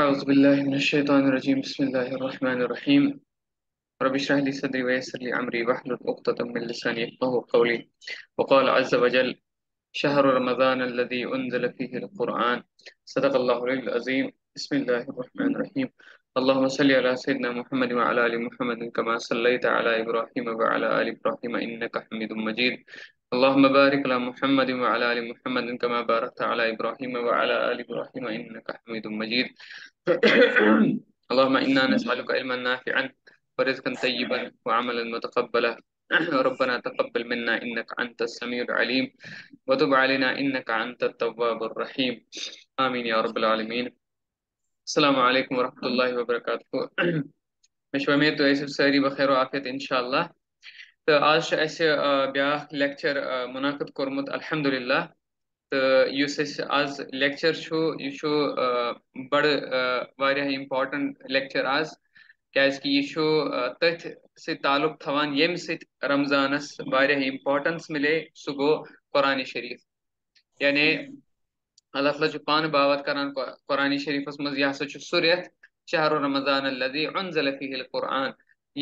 أعوذ بالله من الشيطان الرجيم بسم الله الرحمن الرحيم رب اشرح لي صدري ويسر لي أمري واحلل عقدة من لساني يفقهوا قولي وقال عز وجل شهر رمضان الذي أنزل فيه القرآن صدق الله العلي العظيم بسم الله الرحمن الرحيم اللهم صل على سيدنا محمد وعلى آل محمد كما صليت على إبراهيم وعلى آل إبراهيم إنك حميد مجيد اللهم بارك على محمد وعلى آل محمد كما باركت على إبراهيم وعلى آل إبراهيم إنك حميد مجيد اللهم إنا نسألك علما نافعا ورزقا طيبا وعملا متقبلا ربنا تقبل منا إنك أنت السميع العليم وتب علينا إنك أنت التواب الرحيم آمين يا رب العالمين السلام علیکم ورحمۃ اللہ وبرکاتہ میں تو ایسے ساری بخیر و آفیت انشاءاللہ تو آج بیا لیکچر منعقد کورمت الحمد تو تو اس آج لیکچر یہ بڑا امپورٹنٹ لیکچر آز کہ یہ تعلق تھوان یم رمضانس والیا امپاٹنس ملے گو قرآن شریف یعنی اللہ تعالیٰ پان بعوت کر قرآن شريف منساس سور ریت شہر ال رمضان الدی انزل ضلح قرآن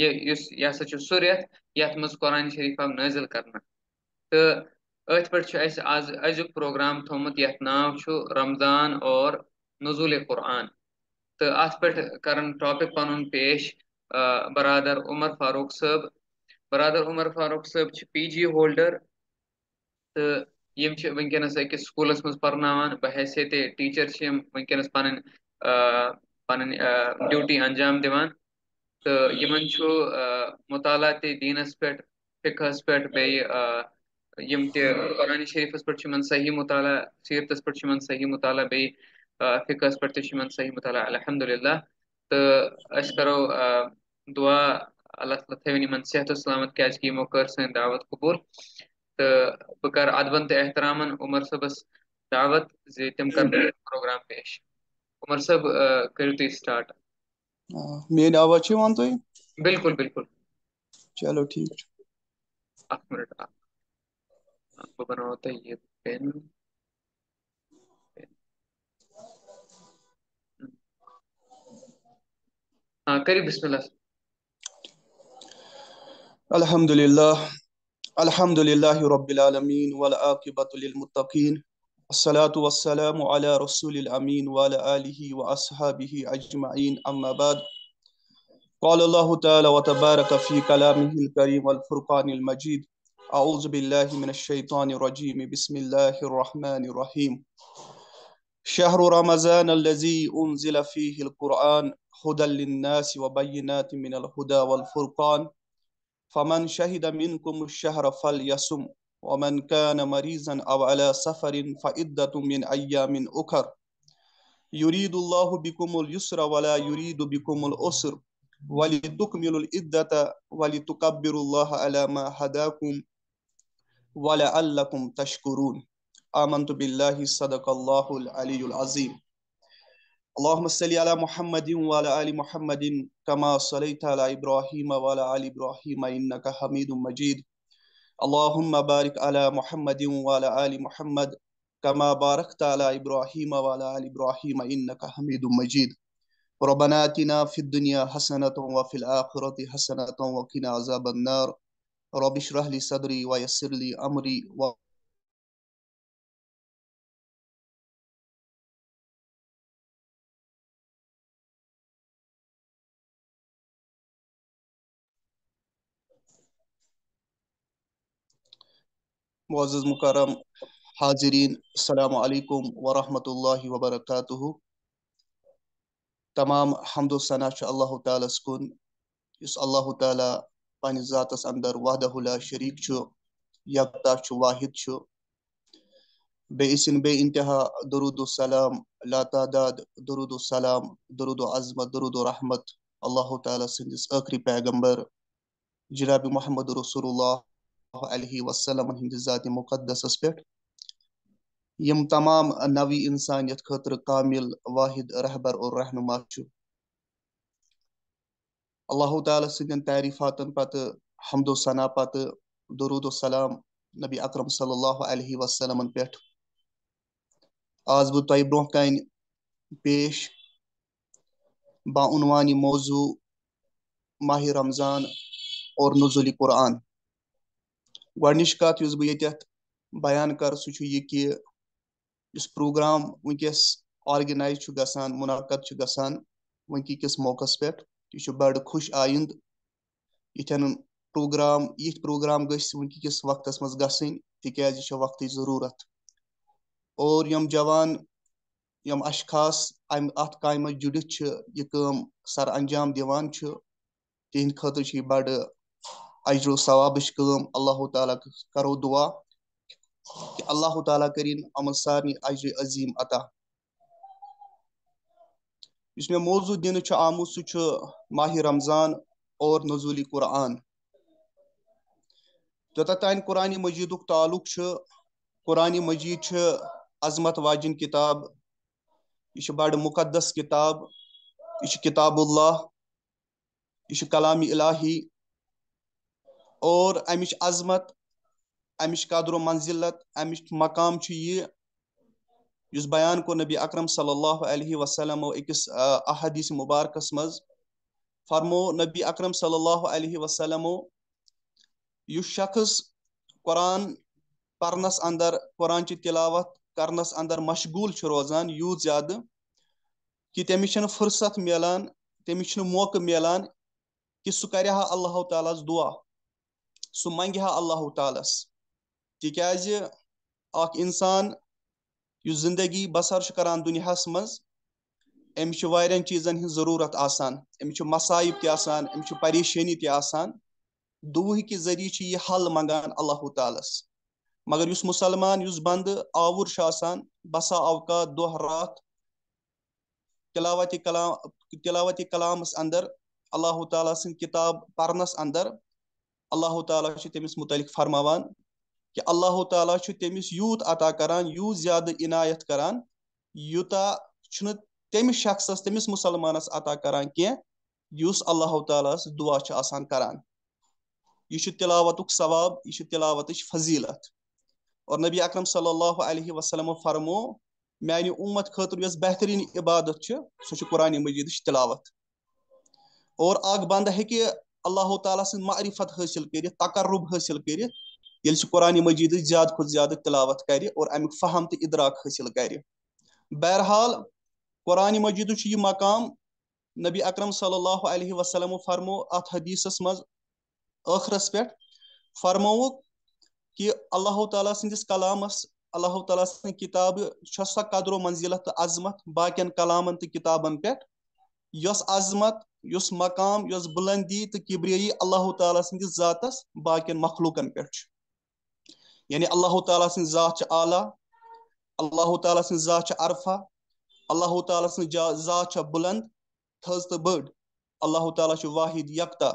یہ سا سوریت یعنی قرآن شریف آ نزل کر ات پہ آج ازی پروگرام تھوت ناو ناؤ رمضان اور نزول قرآن تو کران ٹاپک پن پیش برادر عمر فاروق صب برادر عمر فاروق صبر پی جی ہولڈر تو یم چھ ونکینس اکی سکولس مز پرناوان بحیثیت ٹیچر چھ یم ونکینس پنن پنن ڈیوٹی انجام دیوان تو یمن چھ مطالعہ تہ دینس پیٹ فکہس پیٹ بیئی یم تہ قرآن شریفس پیٹ من صحیح مطالعہ سیرتس پیٹ من صحیح مطالعہ بیئی فکہس پیٹ تہ من صحیح مطالعہ الحمدللہ تو اس کرو دعا اللہ تعالیٰ تھی من صحت و سلامت کیاز کی موقع سن دعوت قبول بکر ادبن تو احترام عمر صبس دعوت زی تم کر پروگرام پیش عمر صب کرو تھی سٹارٹ میری آواز چی وان تو بالکل بالکل چلو ٹھیک ہے اپ منٹ اپ کو بناو تو یہ پین ہاں کری بسم اللہ الحمد للہ الحمد لله رب العالمين والعاقبة للمتقين الصلاة والسلام على رسول الأمين وعلى آله وأصحابه أجمعين أما بعد قال الله تعالى وتبارك في كلامه الكريم والفرقان المجيد أعوذ بالله من الشيطان الرجيم بسم الله الرحمن الرحيم شهر رمضان الذي أنزل فيه القرآن هدى للناس وبينات من الهدى والفرقان فمن شهد منكم الشهر فليصم ومن كان مريضا أو على سفر فعدة من أيام أخر يريد الله بكم اليسر ولا يريد بكم العسر ولتكملوا العدة ولتكبروا الله على ما هداكم ولعلكم تشكرون آمنت بالله صدق الله العلي العظيم اللهم صل على محمد وعلى آل محمد كما صليت على إبراهيم وعلى آل إبراهيم إنك حميد مجيد اللهم بارك على محمد وعلى آل محمد كما باركت على إبراهيم وعلى آل إبراهيم إنك حميد مجيد ربنا آتنا في الدنيا حسنة وفي الآخرة حسنة وقنا عذاب النار رب اشرح لي صدري ويسر لي أمري و... معزز مکرم حاضرین السلام علیکم ورحمۃ اللہ وبرکاتہ تمام حمد و ثنا اللہ تعالیٰ کن اس اللہ تعالیٰ پنس ذاتس اندر واحد اللہ شریکا واحد بسن بے انتہا درود السلام تعداد درود السلام درود و عظمت درود و رحمت اللہ تعالیٰ سندس آخری پیغمبر جناب محمد رسول اللہ علیہ وسلم ہندس ذات مقدسس پہ یم تمام نوی انسانیت خطر کامل واحد رہبر اور رہنما اللہ تعالی سندین تعریفات پتہ حمد و ثنا پتہ درود و سلام نبی اکرم صلی اللہ علیہ وسلم پہ آز بہ تہ برہ کن پیش باعنوانی موضوع ماہ رمضان اور نزول قرآن گۄڈنِچ کَتھ یُس بہٕ ییٚتٮ۪تھ بیان کَرٕ سُہ چھُ یہِ کہِ یُس پروگرام وٕنکیٚس آرگنایز چھُ گژھان مُنعقد چھُ گژھان وٕنکی کِس موقعس پٮ۪ٹھ یہِ چھُ بَڑٕ خۄش آیِنٛد یِتھٮ۪ن پروگرام یِتھۍ پروگرام گٔژھۍ وٕنکی کِس وقتس منٛز گژھٕنۍ تِکیازِ یہِ چھِ وقتٕچ ضروٗرت اور یِم جوان یِم اشخاص اَمہِ اَتھ کامہِ منٛز جُڑِتھ چھِ یہِ کٲم سر انجام دِوان چھِ تِہنٛدِ خٲطرٕ چھِ یہِ بَڑٕ اجر و ثواب کم اللہ تعالیٰ کرو دعا کہ اللہ تعالیٰ عمل سارنی اجر عظیم عطا اس میں موضوع دن سو سہ ماہ رمضان اور نزولی قرآن يوتر تان قرآن مجید تعلق مجید چھ عظمت واجن کتاب یہ بڑ مقدس کتاب یہ کتاب اللہ یہ کلام الہی اور امچ عظمت امچ قدر و منزلت امچ مقام یہ اس بیان کو نبی اکرم صلی اللہ علیہ وسلم اکس احادیث مبارکس مز فرمو نبی اکرم صلی اللہ علیہ وسلم یہ شخص قرآن پرنس اندر قرآن چی تلاوت کرنس اندر مشغول روزان یوت زیادہ کہ تمس فرصت ملان تمس موقع ملان کہ سہ کرہا اللہ تعالیٰ دعا सो मंगे हा अल्लाह तालस तिकाज अख इंसान यु जिंदगी बसर करान दुनियास मज अमिश वारियन चीज़न हज ज़रूरत आसान अमिश मसाइब तान अमिश परेशानी तान दुह के जरिए यह हल मंगान अल्लाह तालस मगर उस मुसलमान उस बंद आवुर आसान बसा अवकात दोह रात तिलावत कलाम तिलावत कलामस अंदर अल्लाह ताला किताब पढ़नस अंदर اللہ تعالی تمس متعلق فرماوان کہ اللہ تعالیٰ تمس یوت عطا کران كران زیادہ عنایت کران یوتا کہ تمس شخصس كمس مسلمانس عطا کران كی اس اللہ تعالیس دعا کا کران یہ تلاوت کواب یہ تلوت فضیلت اور نبی اکرم صلی اللہ علیہ وسلم فرمو فرم میان امت خاطر یس بہترین عبادت کچھ سو قرآن مجید تلوت اور اخ بند ہ اللہ تعالیٰ سن معرفت حاصل تقرب حاصل کر مجید زیادہ کھت زیادہ امیک فہم تو ادراک حاصل کر قرآن مجید مقام نبی اکرم صلی اللہ علیہ وسلم فرمو ات حدیث پہ پرموک کہ اللہ تعالیٰ سندس کلامس اللہ تعالی ستاب سے سا قدر و منزلت عظمت باقین کلامن تو کتابن پہ یس عظمت یس مقام یس بلندی تو کبریائی اللہ تعالیٰ سندس ذاتس باقین مخلوقن پہ یعنی اللہ تعالیٰ سن ذات اعلیٰ اللہ تعالیٰ سن ذات عرفہ اللہ تعالیٰ سن ذات بلند تھز تو بڑ اللہ تعالیٰ واحد یکتا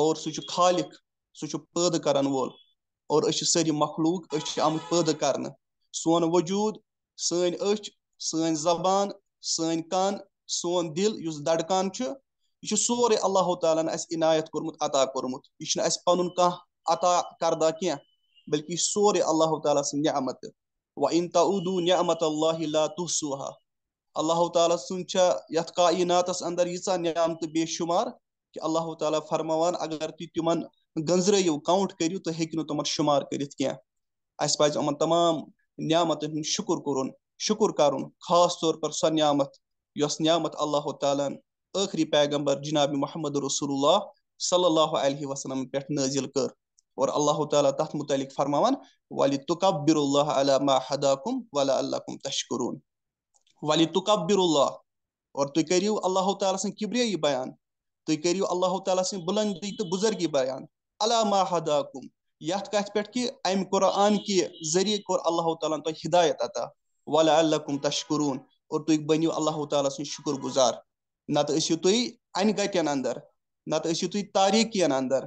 اور خالق یک پید کرن وول اور سری مخلوق آمت پید کرنے سون وجود سن اچھ سن زبان سن کان سون دل یس دڑکان چھ یہ چھ سورے اللہ تعالیٰ نے اس عنایت کورمت عطا کورمت یہ چھ اس پنن کا عطا کردہ کیا بلکہ سورے اللہ تعالیٰ سن نعمت و ان تعدو نعمت اللہ لا تحسوها اللہ تعالیٰ سن چھ یت کائنات اس اندر یہ نعمت بے شمار کہ اللہ تعالیٰ فرموان اگر تی تمن گنزرے یو کاؤنٹ کریو تو ہیکن تمن شمار کرت کیا اس پاز امن تمام نعمت شکر کرن شکر کرن خاص طور پر سن نعمت یۄس نعمت اللہ تعالیٰ ٲخری پیغمبر جناب محمد رسول اللہ صلی اللہ علیہ وسلم پٮ۪ٹھ نٲزِل کٔر اور اللہ تعالیٰ تَتھ متعلق فرماوان ولی تُقبر اللہ علی ما حداکم ولا اللہ تشکرون ولی تُقبر اللہ اور تُہۍ کٔرِو اللہ تعالیٰ سٕنٛز کِبرِیی بیان تُہۍ کٔرِو اللہ تعالیٰ سٕنٛز بُلندی تہٕ بُزرگی بیان علی ما حداکم یَتھ کَتھِ پٮ۪ٹھ کہِ اَمہِ قرآن کہِ ذٔریعہٕ کوٚر اللہ تعالیٰ تۄہہِ ہدایت عطا ولا اللہ تشکرون اور تھی بٔنِو اللہ تعالیٰ ٲسِو گزار اَنہِ گَٹٮ۪ن این نَتہٕ اندر تُہۍ تک تاریخین اندر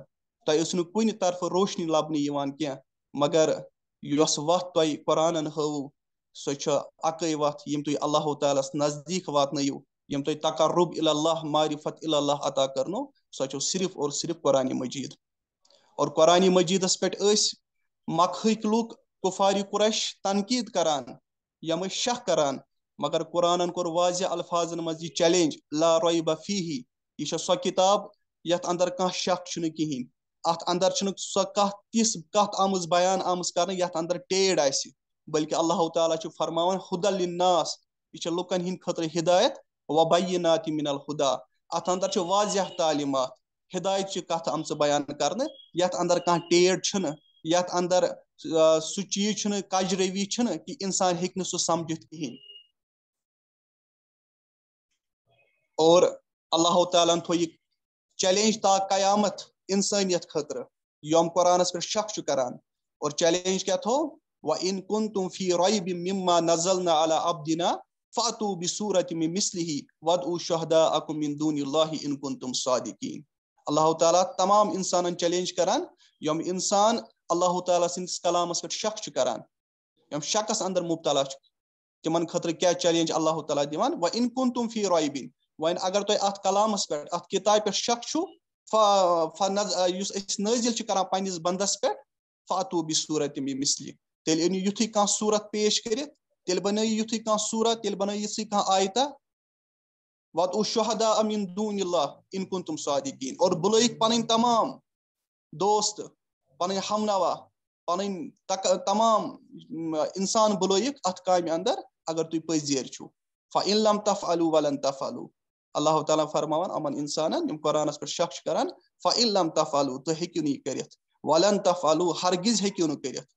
تعلیم نہٕ کن طرف روشنی یِوان کی مگر قۄرانَن ہٲوٕ قرآن ہوں سوچ اکی یِم تھی اللہ تعالیٰ تعالیس نزدیک واتنو یا تھی تقرب اللہ معارفت اللہ عطا سۄ چھو صرف اور صرف قرآن مجید اور قرآن مجیدس پہ لُکھ کُفارِ کپار تنقیٖد تنقید یِم ٲسۍ شاہ کران مگر قرآن کور واضح الفاظ مز یہ چیلنج لا روی بفی ہی یہ سو کتاب یت اندر کان شک چھ کہین ات اندر چھ سو کھ تس کت آمز بیان آمز کرنے یت اندر ٹیڑ آس بلکہ اللہ تعالیٰ چھ فرماون خدا الناس یہ لکن ہند خطر ہدایت و بینات من الخدا ات اندر چھ واضح تعلیمات ہدایت چھ کت آمز بیان کرنے یت اندر کان ٹیڑ چھ یت اندر سہ چیز چھ کجروی چھ کہ انسان ہیکنہ سہ سمجھت کہین اور اللہ تعالیٰ تھو یہ چیلنج تا قیامت انسانیت خطر یوم قرآن پہ شکا اور چیلنج کیا تھو تین کن تم فی روبازلہ فاتو بصورت مسلحی ود او شہدا اللہ این کن تم صادقین اللہ تعالیٰ تمام انسانن چیلنج کران یوم انسان اللہ تعالیٰ سندس کلامس شک پکان یم شکس اندر مبتلا تمن خطر کیا چیلنج اللہ تعالیٰ دان ون تم فی روبین वन अगर तुम अत कलामस पे अत किताब पे शक नाजिल कर पस बंदस पे फातू बि सूरत मिसलि तेल अनु युथ कह सूरत पेश कर तेल बन युथ कह सूरत तेल बन कह आयता वत शहदा अमिन दून इनकुन तुम सादिकीन और बुल पन तमाम दोस्त पन हमनवा पन तमाम इंसान बुल अत काम अंदर अगर तुम पजीर फा इन लम तफ अलू वलन तफ अलू اللہ تعالیٰ فرما امن ان قرآن پھر شکر ف علم تف الو ترت والن تف الو ہرگز ہکو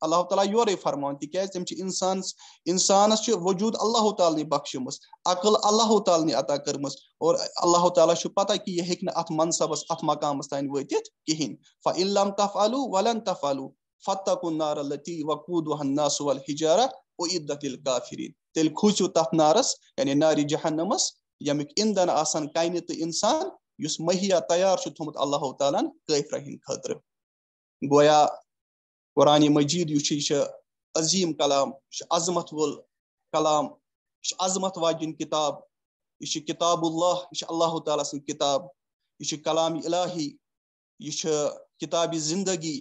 اللہ تعالیٰ یورے فرماوان یورماً تاز تمہ اللہ تعالیٰ تعالی بخشم عقل اللہ تعالیٰ تعالی عطا کرم اور اللہ تعالیٰ پتہ کہ یہ ہصبس ات مقام تین واطت کہین فا علم تف الو و طف الو فتح کن نارتی نا سل ہجارہ عیدری تیل کھوسو تف نارس یعنی ناری جہان یمی اندن آسان کن تو انسان اس مہیا تیار اللہ تعالیٰ قیفر ہند خطر گویا قرآن مجید عظیم کلام یہ عظمت الاقلام یہ عظمت واجن کتاب یہ کتاب اللہ یہ اللہ تعالیٰ تعالی ستب یہ کلام الاہی یہ کتابی زندگی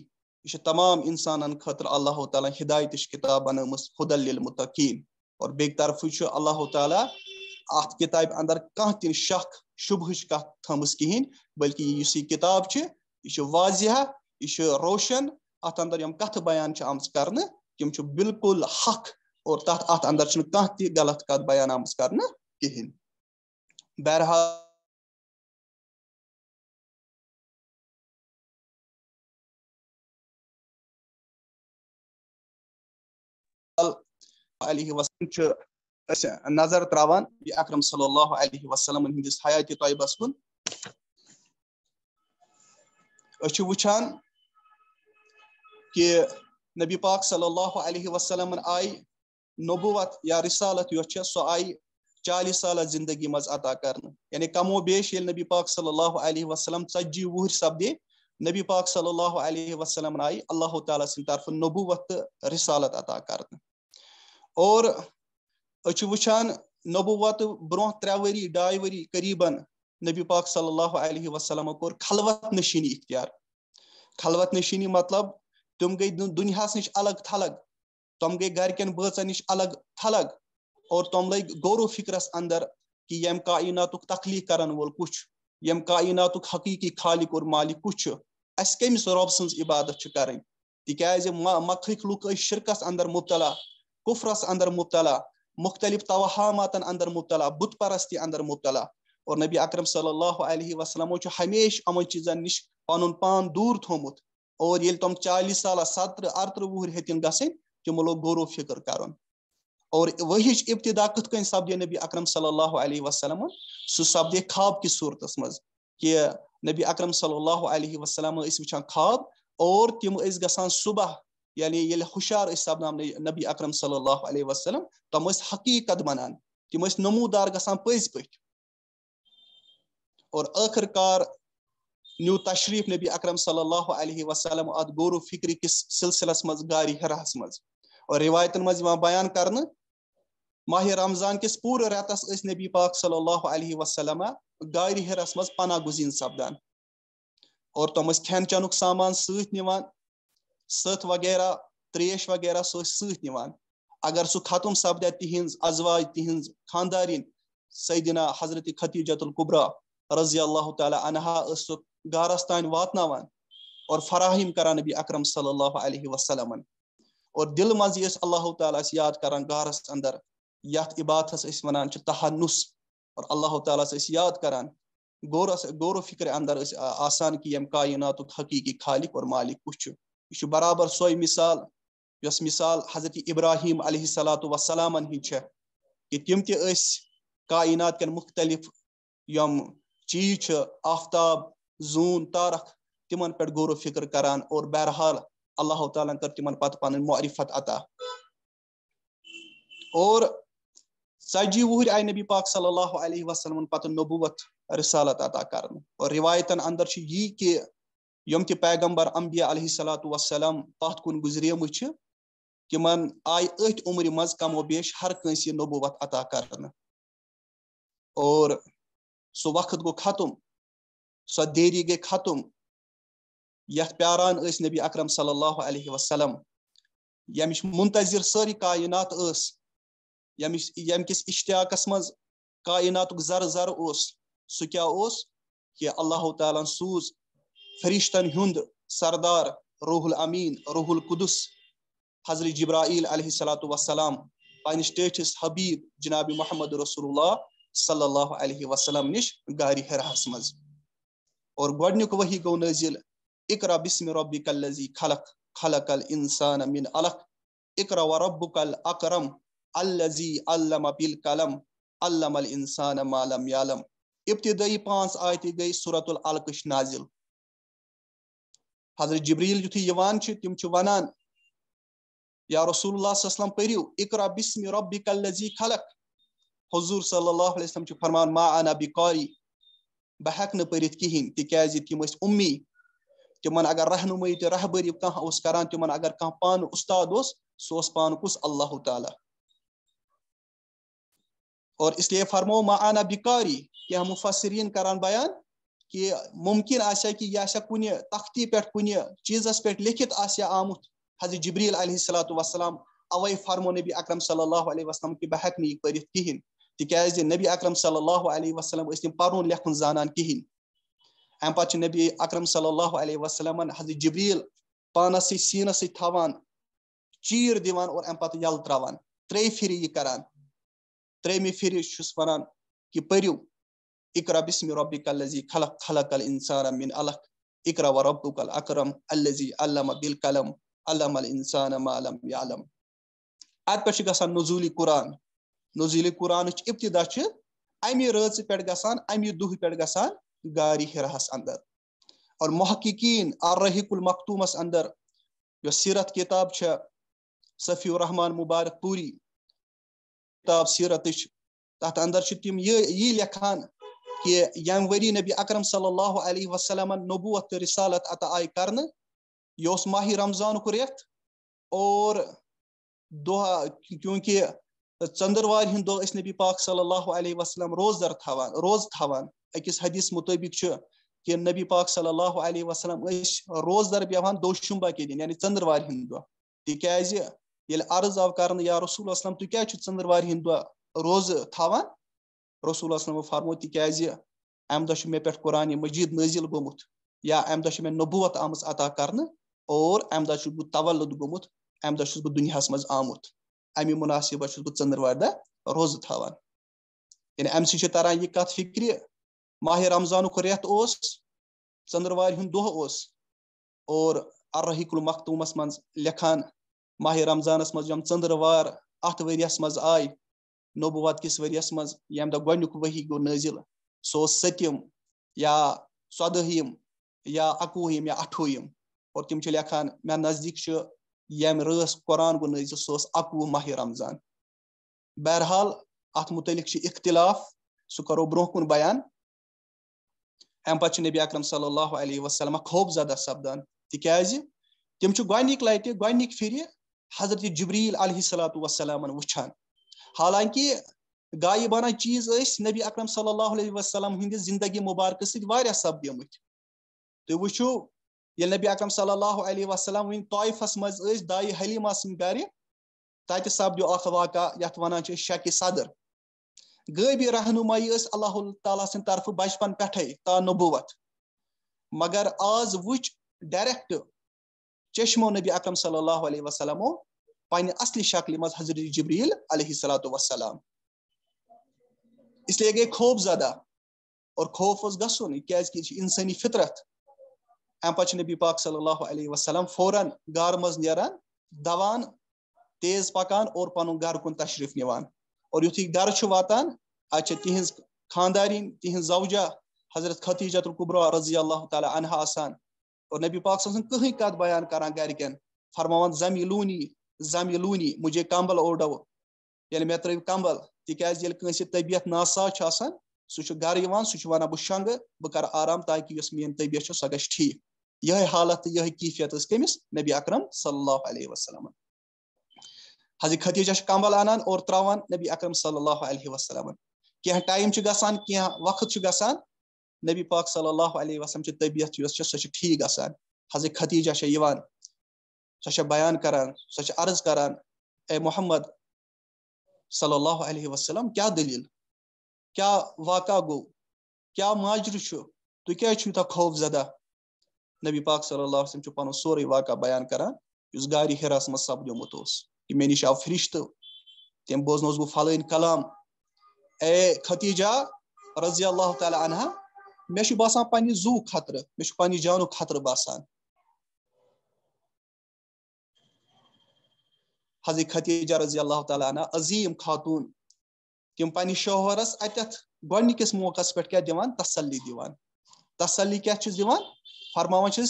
یہ تمام انسان خاطر اللہ تعالی ہدائت کتاب بن المتقیم اور بیک طرف اللہ تعالیٰ ات کتاب اندر کا تین شک شبہش کا تھمس کہین بلکہ یہ اسی کتاب چھ یہ چھ واضح یہ چھ روشن ات اندر یم کتھ بیان چھ امس کرنے تم چھ بالکل حق اور تات ات اندر چھ کا تی غلط کتھ بیان امس کرنے کہین بہرحال علیہ وسلم چھ أسا اچھا، نظر تراوان بأكرم صلى الله عليه وسلم من هندس حياتي طيبة طیبہ أشي اچھا، وچان کہ نبی پاک صلی اللہ علیہ وسلم آئی نبوت یا رسالت یو اچھا، سی چالیس سالہ زندگی مزا کر یعنی کمو بیش نبی پاک صلی اللہ علیہ وسلم ثتی وہر سپد نبی پاک صلی اللہ علیہ وسلم آئی اللہ تعالی سرف نبوت تو رسالت عطا اور اش وانبو وت برہ ترے وری ڈائی وری قریباً نبی پاک صلی اللہ علیہ وسلم خلوت نشینی اختیار خلوت نشینی مطلب تم گئی دنیا نش الگ تھلگ تم گئی گھرکین نش الگ تھلگ اور تم لگور و فکرس اندر کہ یم کاات تخلیق یم کا حقیقی خالق اور مالک کھنس کمس رب سبادت سے کریں تاز مخت لوگ شرکس اندر مبتلا کفرس اندر مبتلا مختلف توہامات اندر مبتلا بت پرستی اندر مبتلا اور نبی اکرم صلی اللہ علیہ وسلم ہمیشہ امن چیزن نش پن پان دور تھوت اور یل تم چالیس سالہ ستر ارتر وہر ہتن گسن تمو لوگ غور و فکر اور ابتدا کت کن سپدے نبی اکرم صلی اللہ علیہ وسلم سہ سپد خواب کس صورت کہ نبی اکرم صلی اللہ علیہ وسلم وچان خواب اور تم گسان صبح یعنی ییٚلہِ ہُشار ٲسۍ سپدان نبی اکرم صلی اللہ علیہ وسلم تِم ٲسۍ حقیٖقت بَنان تِم ٲسۍ نموٗدار گژھان پٔزۍ پٲٹھۍ اور ٲخٕر کار نیوٗ تشریٖف نبی اکرم صلی اللہ علیہ وسلم اَتھ غورو فِکرِ کِس سِلسِلَس منٛز گاری ہِراہَس منٛز اور رِوایتَن منٛز یِوان بیان کَرنہٕ ماہ رمضان کِس پوٗرٕ رٮ۪تَس ٲسۍ نبی پاک صلی اللہ علیہ وسلم گاری ہِرَس منٛز پناہ گُزیٖن سَپدان اور تِم ٲسۍ کھٮ۪ن چٮ۪نُک سامان سۭتۍ نِوان ست وغیرہ تریش وغیرہ ست اگر سُہ ختم سپدے تِہنٛز ازواج تِہنٛز خاندارین سیدنا حضرت ختیجت القبرہ رضی اللہ تعالی عنہا اس گارس تانۍ واتناوان اور فراہیم کران نبی اکرم صلی اللہ علیہ وسلم اور دل مزی اس اللہ تعالیٰ یاد کران گارس اندر عبادتس اس وان تہ تحنس اور اللہ تعالیٰ یاد کران غور غور و فکر اندر آسان آنا کہا حقیقی خالق اور مالک و یہ برابر سوئی مثال یس مثال حضرت ابراہیم علیہ صلاۃ وسلام ہند کہ تم تس کن مختلف یم چیز آفتاب زون تارک تمن غور و فکر کران اور بہرحال اللہ تعالیٰ کر معرفت عطا اور ژتجی وہر آئی نبی پاک صلی اللہ علیہ وسلم پتہ نبوت رسالت عطا کرنے اور روایتن اندر یہ کہ yom tہِ پیغمبر امبیا علیہ صلاتُ وسلام پتھ کُن گُزریمٕتۍ چھِ تِمن آیہِ أتھۍ عُمرِ منٛز کمو بیش ہر کٲنٛسہِ یہِ نبوت عطا کرنہٕ اور سُہ وقت گوٚو ختم سۄ دیری گٔے ختم یتھ پیاران ٲسۍ نبی اکرم صلی اللہ علیہ وسلم ییٚمِچ مُنتظر سٲری کاینات ٲس ییٚمِچ ییٚمہِ کِس اِشتیاقس منٛز کایناتُک زرٕ زرٕ اوس سُہ کیاہ اوس کہِ اللہُ تعالیٰ ہن سوٗز فرشتن ہند سردار روح الامین روح القدس حضرت جبرائیل علیہ السلام ٹھس حبیب جناب محمد رسول اللہ صلی اللہ علیہ وسلم نش گاری گاریس مز اور گڈنیک وحی اقرا بسم رب الذی خلق خلق الانسان من علق اقرا و رب الک علم الزی علم الانسان ما لم یعلم ابتدائی پانچ آیت گئی صورت العلقش نازل حضرت جبریل یتھے یوان چھ تم چھ ونان یا رسول اللہ صلی اللہ علیہ وسلم پریو اقرا بسم ربک الذی خلق حضور صلی اللہ علیہ وسلم چھ فرمان ما انا بقاری بہ ہک نہ پرت کہین تکیاز تم اس امی تمن اگر رہنمائی تو رہبری کہاں اس کران تمن اگر کہاں پان استاد اس سو اس پان کس اللہ تعالی اور اس لیے فرمو ما انا بقاری کہ ہم مفسرین کران بیان کہ ممکن آسیا کہ یہ آسیا کن تختی پہ کن چیز پہ لکھت آسیا آمت حضرت جبریل علیہ صلاۃ السلام اوے فرمو نبی اکرم صلی اللہ علیہ وسلم کہ بہ نت کہین تاز نبی اکرم صلی اللہ علیہ وسلم زانان کہین زانا کھیین نبی اکرم صلی اللہ علیہ وسلم حضرت جبریل پانس سینس تھوان چیر دیوان دم پہ یل تران تری پھر یہ کران کر تیم ونان کہ پریو اقرأ باسم ربك الذي خلق خلق الإنسان من علق اقرأ وربك الأكرم الذي علم بالقلم علم الإنسان ما لم يعلم أت پچھ گسان نزول قرآن نزول قرآن ابتدا چھ امی رز پڑ گسان امی دۄہ پڑ گسان گاری ہِراہس انٛدر اور محققیٖن الرحیق المختوٗمس انٛدر جو سیٖرت کِتاب چھےٚ صفی الرحمن مُبارک پوٗری کِتاب سیٖرتٕچ تحت انٛدر چھِ تیم یہِ یی لیکھان که ینوری نبی اکرم صلی الله علیه و سلم نبوت رسالت عطا آی کرن یوس ماہ رمضان کریت اور دو کیونکہ ژندروار ہند دۄہ ٲسۍ نبی پاک صلی اللہ علیہ وسلم روزدر تھاوان روز تھاوان أکِس حدیث مُطٲبِق چھُ کہِ نبی پاک صلی اللہ علیہ وسلم ٲسۍ روزدر بیٚہوان دوشُمبا کہِ دِن یعنی ژٔنٛدٕروارِ ہِنٛدِ دۄہ تِکیٛازِ ییٚلہِ عرض آو کرنہٕ یا رسول وسلم تُہۍ کیٛازِ چھُو ژٔنٛدٕروارِ ہِنٛدِ دۄہ روزٕ تھاوان رسول وسلم فرمو السل و فرم تک امریکہ قرآن مجید یا نزل گیا امہ نبوت آم عطا اور کرد گس بہت دنیا مجھ آمت امہ مناسبہ ور دہ روز تانے امس تران یہ کات فکر ماہ رمضان ریت اس چندروار دہ الرحیق المختومس مکھان ماہ رمضانس مزروار ات ورس مز آئے نبو کس ورس وریس یم دہ وحی گو نزل سوس ستم یا سود یا اکوہم یا اٹھوہم اور تم لکھان مے نزدیک یم راست قرآن گو نزل اکوہ ماہ رمضان بہرحال ات متعلق اختلاف سہ کرو برہ کن بیان امہ پ نبی اکرم صلی اللہ علیہ وسلم خوف زدہ سپدان تم تک تمہ گٹہ گری حضرت جبریل علیہ صلاۃۃ وسلم و حالانکہ گائبن چیز نبی اکرم صلی اللہ علیہ وسلم ہندس زندگی مبارکہ سپدیم تھی نبی اکرم صلی اللہ علیہ وسلم طویف مز دلیمہ سر سپدیو اخ واقعہ یہ ونانچ شکہ صدر غٲبی رہنمائی ثیث اللہ تعالیٰ تعالی سرفہ بچپن تا نبوت مگر آز ویریٹ چشم چشمو نبی اکرم صلی اللہ علیہ وسلمو पानी असली शक्ल मज हजरत जबरील अलैहिस्सलाम इसलिए गए खौफ ज़दा और खौफ गसन क्या इंसानी फितरत अम पे नबी पाक सल्ह वसलम फौरन गार मज नान दवान तेज पकान और पुन गर कुन तशरीफ निवान और युथ गर वातान अच्छा तिज खानदारीन तिज जवजा हजरत खतीजतुल्कुब्रा रजी अल्लाह तह आसान और नबी पाक कहें कत बयान करान गरिकन फरमान जमी लूनी زمیلونی مجھے کمبل اوڑو یعنی مےٚ ترٲیو کمبل تِکیازِ یل کٲنٛسہِ طبیعت ناسا چھُ آسان سُہ چھُ گرٕ یِوان سُہ چھُ وَنان بہٕ شۄنٛگہٕ بہٕ کرٕ آرام تاکہِ یس میٲنۍ طبیعت چھِ سۄ گژھِ ٹھیٖک یِہے حالت تہٕ یِہے کیفیت ٲس کٔمِس نبی اکرم صلی اللہ علیہ وسلم حضرت خدیجہ چھِ کمبل اَنان اور ترٛاوان نبی اکرم صلی اللہ علیہ وسلم کینٛہہ ٹایم چھُ گژھان کینٛہہ وقت چھُ گژھان نبی پاک صلی اللہ علیہ وسلم چھِ طبیعت یۄس چھِ سۄ چھِ ٹھیٖک گژھان حضرت خدیجہ چھےٚ یِوان سو بیان کران سو عرض کران اے محمد صلی اللہ علیہ وسلم کیا دلیل کیا واقعہ گو کیا ماجر تو کیا تیزا خوف زدہ نبی پاک صلی اللہ علیہ وسلم سوری واقعہ بیان کران کرس گار حراس مس کہ می نش آو فرشت تم بوزنس بہ فل کلام اے ختیجہ رضی اللہ تعالی عنہ مے باسان پنہ زو خطر مے پنہ جانک خطر باسان حضرت خطیجہ رضی اللہ تعالیٰ عنہ عظیم خاتون تم پنہ شوہرس اتھ گس موقع پہ کیا دسلی دسلی دیوان فرماوان سے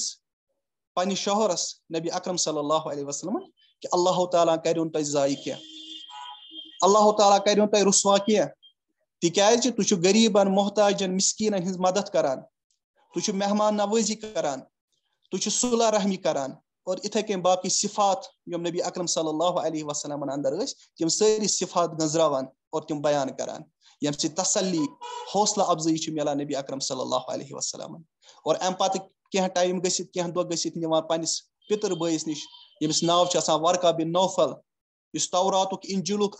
پنس شوہرس نبی اکرم صلی اللہ علیہ وسلم کہ اللہ تعالیٰ کرونا تب زائع کی اللہ تعالیٰ کریں رسوا کی غریب محتاجن مسکین ہز مدد کران کر تہمان نوزی کاران صلح رحمی کران اور اتی صفات نبی اکرم صلی اللہ علیہ وسلم اندر تم سی صفات گنران اور تم بیان کران سی یعنی تسلی حوصلہ افزی کی میل نبی اکرم صلی اللہ علیہ وسلم اور اوور امہ ٹائم گزت کھت پتر بس نش یس آسان و بن نوفل اس تورات ان انجلک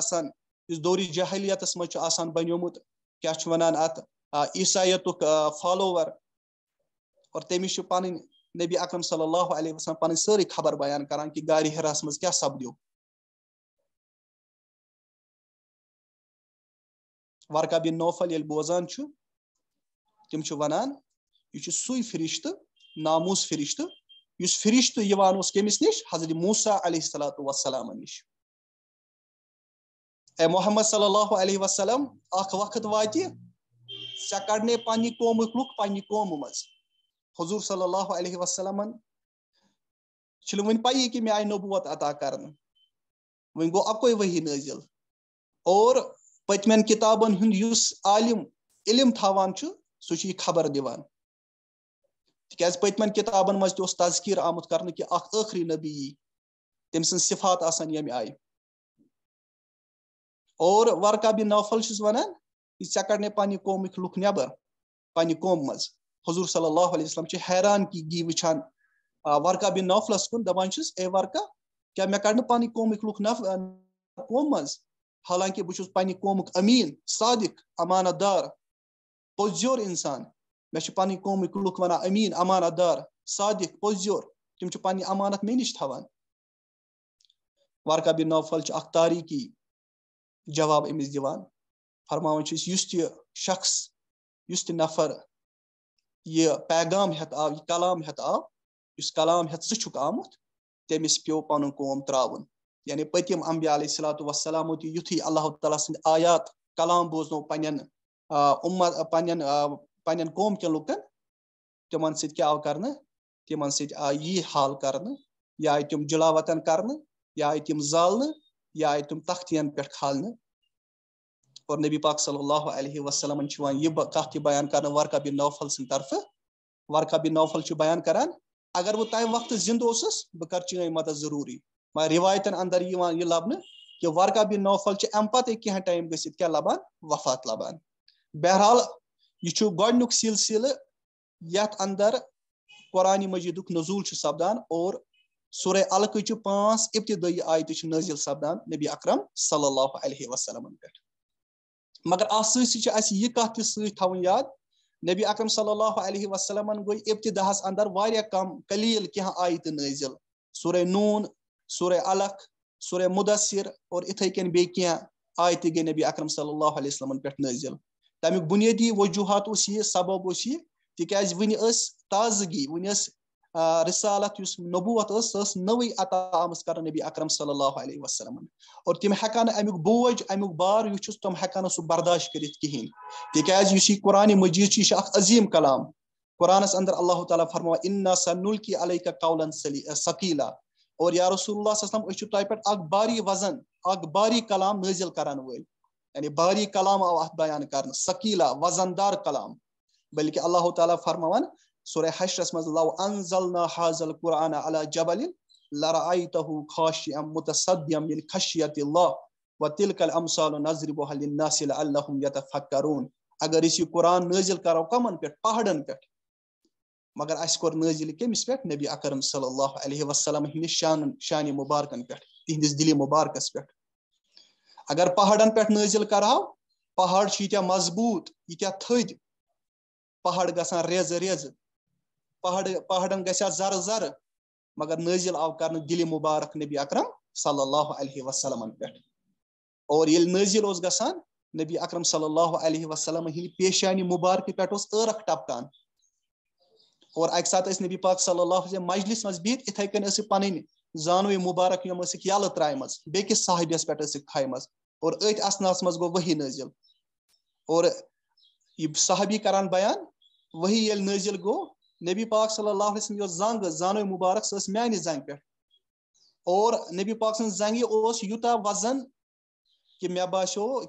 آسان اس دوری جہلیتس آسان مزان بنی چنان عیسائیت فالوور اور تمہس پ नबी अकरम सल्लल्लाहु अलैहि वसल्लम पन सारी खबर बयान करान कि गारी हरास मज क्या सपदियो वर्का बिन नौफल ये बोजान तम वनान यह सु फरिश्त नामूस फरिश्त इस फरिश्त यवान कमिस नश हजरत मूसा अलैहिस्सलातु वसलाम नश ए मोहम्मद सल्लल्लाहु अलैहि वसल्लम अख वक्त वात चे कड़ने पन्ह कौमुक लुक पन्ह कौम मज़ حضور صلی اللہ علیہ وسلم پی کہ آئی نبوت عطا ون گو اکوئی وہی نازل اور پتم کتابنس عالم علم تعان سہ خبر دیوان تکیاز پتمن کتابن مز تذکیر آمت کرنے کہ اخ کہخری نبی یی تم سن صفات آسان یم آئی اور بن نوفل ونان یہ وان کڑنے پہن قومک لوگ نبر پنہ قوم مز huzur sallallahu aleyhi ve sellem chi hayran ki gi wichan warka bin naflas kun dapan chis e warka kya me karne pani qomik luk naf komaz. E, maz halanki bu chus pani komuk amin sadik amanadar pozyor insan me chi pani qomik luk amin amanadar sadik pozyor Kim şu pani amanat me nish thawan warka bin nafal chi akhtari ki cevap emiz divan farmavan chi yus ti şahs yus nafar یہِ پیغام ہیٚتھ آو یہِ کلام ہیٚتھ آو یُس کلام ہیٚتھ ژٕ چھُکھ آمُت تٔمِس پیوٚو پَنُن قوم ترٛاوُن یعنی پٔتِم امبیا علیہ صلاتُ وسلامو تہِ یُتھُے اللہ تعالیٰ سٕنٛدۍ آیات کلام بوزنو پنٛنٮ۪ن اُمت پنٛنٮ۪ن پنٛنٮ۪ن قوم کٮ۪ن لُکن تِمن سۭتۍ کیٛاہ آو کرنہٕ تِمن سۭتۍ آیہِ یی حال کرنہٕ یا آیہِ تِم جُلاوطن کرنہٕ یا آیہِ تِم زالنہٕ یا آیہِ تِم تختین پٮ۪ٹھ کھالنہٕ اور نبی پاک صلی اللہ علیہ وسلم یہ کات بیان کر نوفل سن طرف ورقی نوفل بیان کر اگر وہ تمہیں وقت زند بہ کر چین مدد ضروری مگر روایتن اندر یہ لبن کہ وقاب نوفل ام پتہ ٹایم گٔژھِتھ کیا لبان وفات لبان بہرحال یہ گڈنییک سلسلے یت اندر قران مجیدک نظول سپدان سورہ سورے علقہ پانچ ابتدی آیت نٲزِل سپدان نبی اکرم صلی اللہ علیہ وسلم پٮ۪ٹھ مگر آس سی کھات ساؤن یاد نبی اکرم صلی اللہ علیہ وسلم گئے ابتداس اندر واقع کم قلیل کھا آئی نٲزِل سور رون سلق الق رائے مدثر اور کٔنۍ بیٚیہِ اتعن کن گٔے نبی اکرم صلی اللہ علیہ وسلمن پٮ۪ٹھ نٲزِل نل بُنیٲدی وجوٗہات اوس یہِ سبب اوس یہِ اسی تک ون تازگی ٲس رسالت یس نبوت اس اس نوی عطا آمس کرن نبی اکرم صلی اللہ علیہ وسلم اور تم ہکان امیک بوج امیک بار یہ چھس تم ہکان سو برداشت کرت کہین تکیاز یس یہ قرآن مجید چھ اخ عظیم کلام قرآن اس اندر اللہ تعالی فرموا انا سنلقی علیک قولا ثقیلا اور یا رسول اللہ صلی اللہ علیہ وسلم اس چھو پٹ اک باری وزن اک باری کلام نازل کرن ول یعنی باری کلام آو ات بیان کرن ثقیلا وزن دار کلام بلکہ اللہ تعالیٰ فرماوان سوری حشرس مز لو خاشعا زل من قرآن الله وتلك الامثال نضربها للناس لعلهم يتفكرون اگر یہ قرآن نازل کرو کمن پہ پہ پہاڑن مگر اس پس نازل کمس پہ نبی اکرم صلی اللہ علیہ وسلم شان شان مبارکن پہ تہندس دلی مبارکس پہ اگر پہاڑن پہ نازل کرو پہاڑ پزل کریتہ مضبوط یہ تھد پہاڑ گسان ریز ریز پہاڑ پہاڑن گا زر زر مگر نزل آو کر دل مبارک نبی اکرم صلی اللہ علیہ وسلم پہ اور نزل گسان نبی اکرم صلی اللہ علیہ وسلم پیشانی مبارکہ عرق ٹپکان اور اک سات نبی پاک صلی اللہ مجلس مز بہت اتھے کنسک پن زانوی مبارک ہمس یل ترائم بیس صاحبس ات تھا مز گو وہی نزل اور صحابی کران بیان وہی یل نزل گو نبی پاک صلی اللہ علیہ وسلم یو زنگ زانو مبارک سو میانی زنگ پہ اور نبی پاک یوتا وزن کہ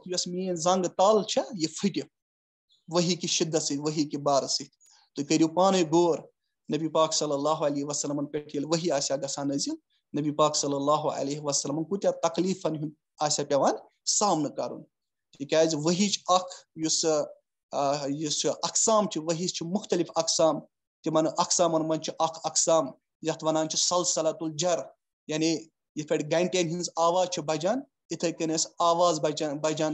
کہ اس میان زنگ تال چ یہ شدت وحی وہی کی بار تو کریو پانے غور نبی پاک صلی اللہ علیہ وسلم پہ گسان نزل نبی پاک صلی اللہ علیہ وسلم کتیا تکلیفن آیا پامنے اک یس اقسام چھ مختلف اقسام تمن اقسام اخ اقسام یت ونان سلسلۃ الجر یعنی یہ گنٹین آواز بجان اتھے ات آواز بجان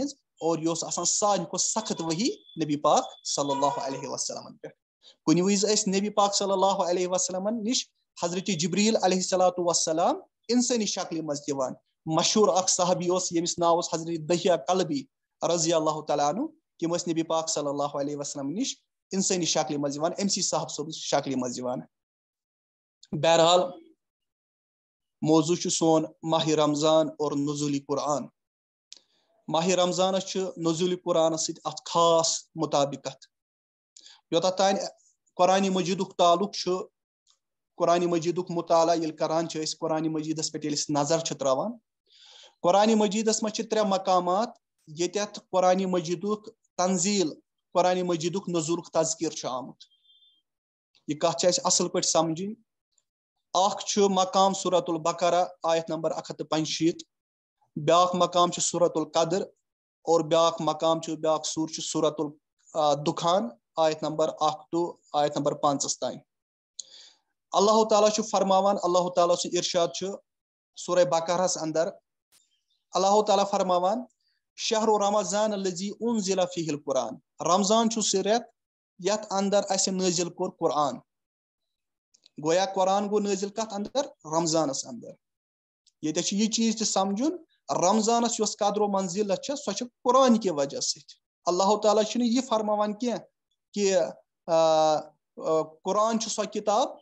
ہز اور یہ سی سخت وحی نبی پاک صلی اللہ علیہ وسلم پہ کن وز نبی پاک صلی اللہ علیہ وسلم نش حضرت جبریل علیہ صلاۃ وسلام انسانی مز من مشہور اخ صحابی یس نا اس حضرت دہیا قلبی رضی اللہ تعالیٰ عنہ تم نبی پاک صلی اللہ علیہ وسلم نش اِنسٲنی شکلہِ منٛز یِوان أمۍ سٕے صاحب صٲبٕچ شکلہِ منٛز یِوان بہرحال موضوع چھُ سون ماہ رمضان اور نزولی قرآن ماہ رمضانس چھُ نزولی قرآنس سۭتۍ اکھ خاص مُطابقت یوٚتتھ تانۍ قۄرانِ مجیٖدُک تعلُق چھُ قۄرانِ مجیٖدُک مُطالعہ ییٚلہِ کران چھِ أسۍ قۄرانِ مجیٖدس پٮ۪ٹھ ییٚلہِ أسۍ نظر چھِ تراوان قۄرانِ مجیٖدس منٛز چھِ ترٛےٚ مقامات ییٚتٮ۪تھ قۄرانِ مجیٖدُک تنزیٖل قرآن مجیدک نظور تذکیر آمت یہ کات اصل پہ سمجھن اخ مقام صورت البقرہ آیت نمبر اکتش بیا مقام صورت القدر اور بیاقاق مقام بیااق صور صورت الدخان آیت نمبر اک آیت نمبر پانچس تین اللہ تعالیٰ فرماوان اللہ تعالیٰ سرشاد سورہ بکار اندر اللہ تعالیٰ فرماوان شہر و رمضان الزی لذیل قرآن رمضان سر رت یت اندر ادر نازل کور قرآن گویا قرآن گو نازل کت اندر رمضانس اندر یہ یہ چیز تہ سمجھن رمضانس قدر و منزلت سوچ قرآن وجہ سی اللہ تعالیٰ چی فرمان کی قرآن سو کتاب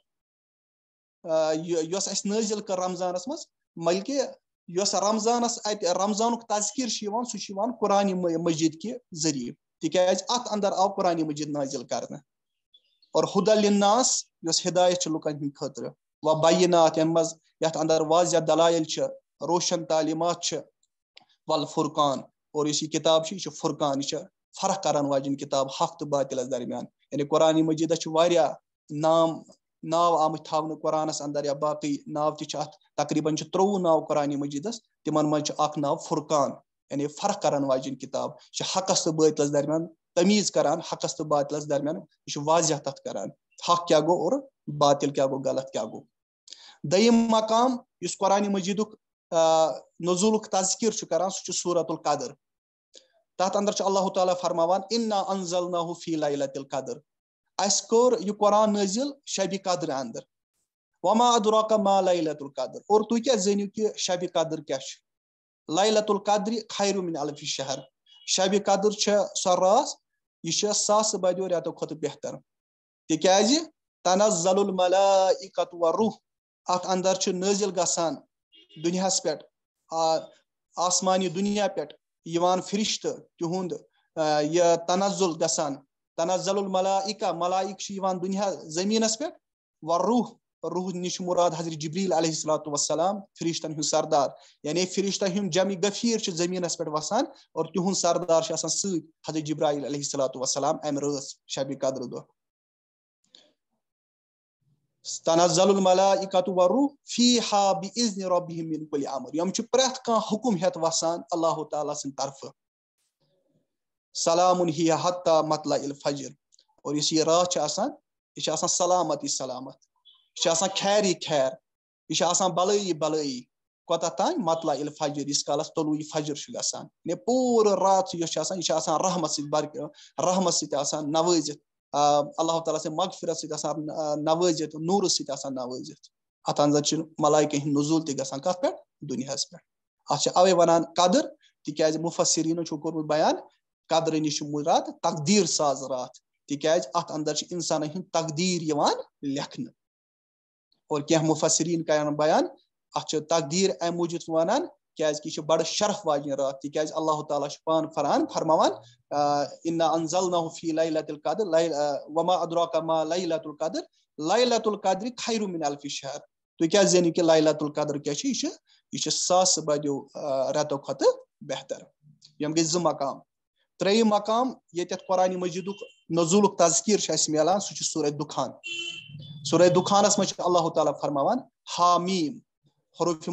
نازل کر رمضانس مز بلکہ رمضانس ات رمضان تذکیر سہی قرآن مجید کعہ تک ات اندر آؤ قرانی یۄس نازل چھِ لناس یس ہدایت ہے لکن ہند منٛز یَتھ اندر واضح دلائل روشن تعلیمات ول فرقان اور اس کتاب چھِ یہ فرقان یہ فرق کران واجین کتاب ہفتہ باطلس درمیان یعنی قرآن واریاہ نام ناو آمت تاؤن قرآن اندر یا باقی نا تک تقریباً تروہ نا قرآن مجیدس تمہن مجھ ناو فرقان یعنی فرق کران واجین کتاب حقس تو باطلس درمیان تمیز کران حقس تو باطلس درمیان یہ واضح کران حق کیا گو اور باطل کیا گو غلط کیا مقام اس قرآن مجید نزول تذکر کاران سورت القدر تک اندر اللہ تعالیٰ فرماوان تعالی فرما فیل قدر اس کور یہ قرآن نزل شب قدر اندر وما ادراک ما لیلت القدر اور تو کیا زنیو کہ شب قدر کیا چھ لیلت القدر خیر من الف شہر شب قدر چھ سر راس یہ ساس بدیو ریتو کھت بہتر تک تنزل الملائکت و روح ات اندر چھ نازل گسان دنیا آسمانی دنیا یوان فرشت تہند یہ تنزل گسان تنزل الملائکہ ملائک چھ یوان دنیا زمینس پہ پوح روح نش مراد حضرت جبریل علیہ الصلوۃ والسلام فرشتن ہن سردار یعنی فرشتہ فریشتہ جمی گفیر پہ وسان اور تہن سردار چھ حضرت جبرائیل علیہ سلات وسلام رس شب قدر تنزل باذن من امر یعنی یم چھ پریت کان حکم ہتھ وسان اللہ تعالی سرفہ Salamun hiye hatta matla il fajr. Or yus yہِ راتھ چھِ آسان یہِ چھِ آسان سلامتی سلامت یہِ چھِ آسان خیری خیر یہِ چھِ آسان بلٲیی بلٲیی کوٚتَتھ تانۍ مطلع ییٚلہِ فجر ییٖتِس کالَس طلوٗع یہِ فجر چھُ گژھان یعنی پوٗرٕ راتھ یۄس چھِ آسان یہِ چھِ آسان رحمت سۭتۍ برک رحمت سۭتۍ آسان نوٲزِتھ اللہ تعالیٰ سٕنٛدِ مغفرت سۭتۍ آسان نوٲزِتھ نوٗرٕ سۭتۍ آسان نوٲزِتھ اَتھ اَنٛزَر چھِ ملایکہِ ہِنٛد نزول تہِ گژھان کَتھ پٮ۪ٹھ دُنیاہَس پٮ۪ٹھ اَتھ چھِ اَوَے وَنان قدٕر تِکیٛازِ مُفصریٖنو چھُ کوٚرمُت بیان قدرٕ نِش چھُ رات تقدیٖر ساز راتھ تِکیازِ رات تک چھِ اِنسانن انسان تقدیٖر یِوان لیکھنہٕ اور مفصرین کر بیان چھِ تقدیٖر موٗجوٗب اتدیر ام یہِ وان بَڑٕ شرف واجین راتھ تِکیازِ اللہ تعالیٰ چھُ پانہٕ فرحان فرماوان اِنا فرمافی لہ لما لت القدر لائی لت القدر خیرو من الفی شہر تُہۍ تک کیا لہ یعنی لت القدر یہِ یہِ کیا ساسہٕ بَدیو رٮ۪تو کھۄتہٕ بہتر یِم گٔے زٕ مقام تری مقام یتھ قرآن مجید نزول تذکیر ملان سورہ دکھان سورہ چھُ اللہ تعالیٰ فرما حامیم حروف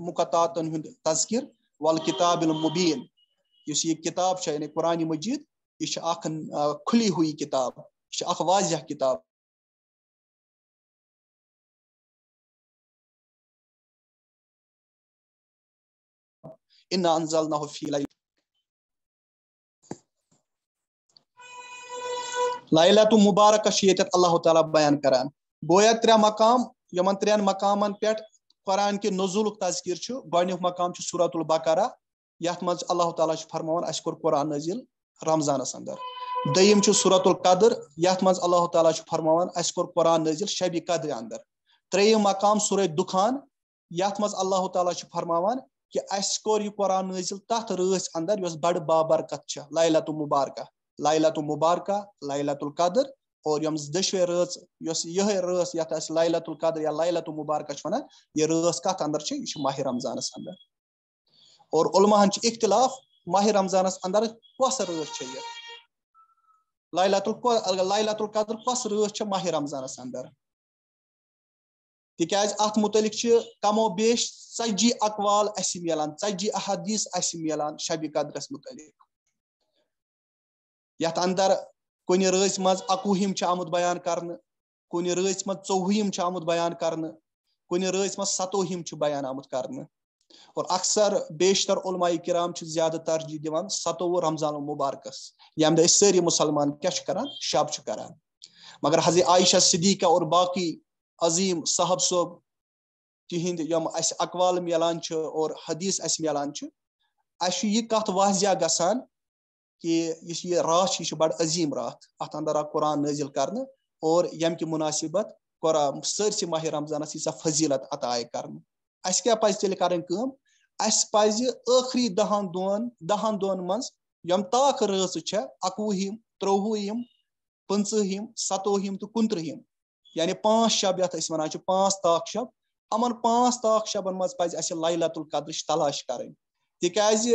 مکاتاتن تذکیر وبین کتاب ہے یعنی قرآن مجید یہ کھلی ہوئی کتاب یہ واضح کتاب لائلۃ مبارکس یتھ اللہ تعالیٰ بیان کران گویا ترٛےٚ مقام یِمن ترٛین مقامن پٮ۪ٹھ قرآن کہِ نزولُک تذکیٖر چھُ گۄڈنیُک مقام چھُ صورت البقرہ یتھ منٛز اللہ تعالیٰ چھُ فرماوان اسہِ کوٚر قرآن نٲزیٖل رمضانس انٛدر دوٚیِم چھُ صورت القدر یتھ منٛز اللہ تعالیٰ چھُ فرماوان اسہِ کوٚر قرآن نٲزیٖل شبِ قدرِ انٛدر ترٛیِم مقام سورے دُکھان یتھ منٛز اللہ تعالیٰ چھُ فرماوان کہِ اسہِ کوٚر یہِ قرآن نٲزِل تتھ رٲژ انٛدر یۄس بَڑٕ بابرکت چھِ لایلہ تہٕ مُبارکہ لاہ المبارکہ لہ القدر اور ہم دشوے رٲژ یۄس یِہے رٲژ یتھ لا لایلت القدر یا لایلت المبارکہ چھِ لت یہِ رٲژ کتھ اندر چھِ یہِ چھِ ماہِ رمضانس اندر اور علماہن علماء اختلاف ماہِ رمضانس اندر کۄس رٲژ چھِ یہِ لایلت لایلت القدر کۄس رٲژ چھِ ماہِ رمضانس اندر تِکیازِ اتھ متعلق چھِ کمو بیش ژتجی اقوال اسہِ مِلان ژتجی احادیٖث اسہِ مِلان شب قدرس متعلق یعنی اندر کن رچ مز اکم آمت بیان کرچ مزم آمت بیان کر ستوہم بیان آمت اکثر بیشتر علمائے کرام زیادہ ترجیح دین ستو رمضان و مبارکس یمن دہ سی مسلمان کیا شب کران مگر حضر عائشہ صدیقہ اور باقی عظیم صاحب صب تم اسوال ملان حدیث اہ ملان اچھ واضح گا کہ اس یہ رات یہ بڑ عظیم رات ات اندر آو قرآن نازل کرنے اور یم کہ مناسبت قرآن سرسی ماہ رمضانس یسا فضیلت عطا آئے کرنے اس کیا پز تیل کریں کم اس پز آخری دہن دون دہن دون من یم طاق رس چھ اکوہم تروہم پنچہم ستوہم تو کنترہم یعنی پانچ شب یت اس ونان پانچ طاق شب امن پانچ طاق شبن من پز اس لیلت القدرش تلاش کریں تکیازِ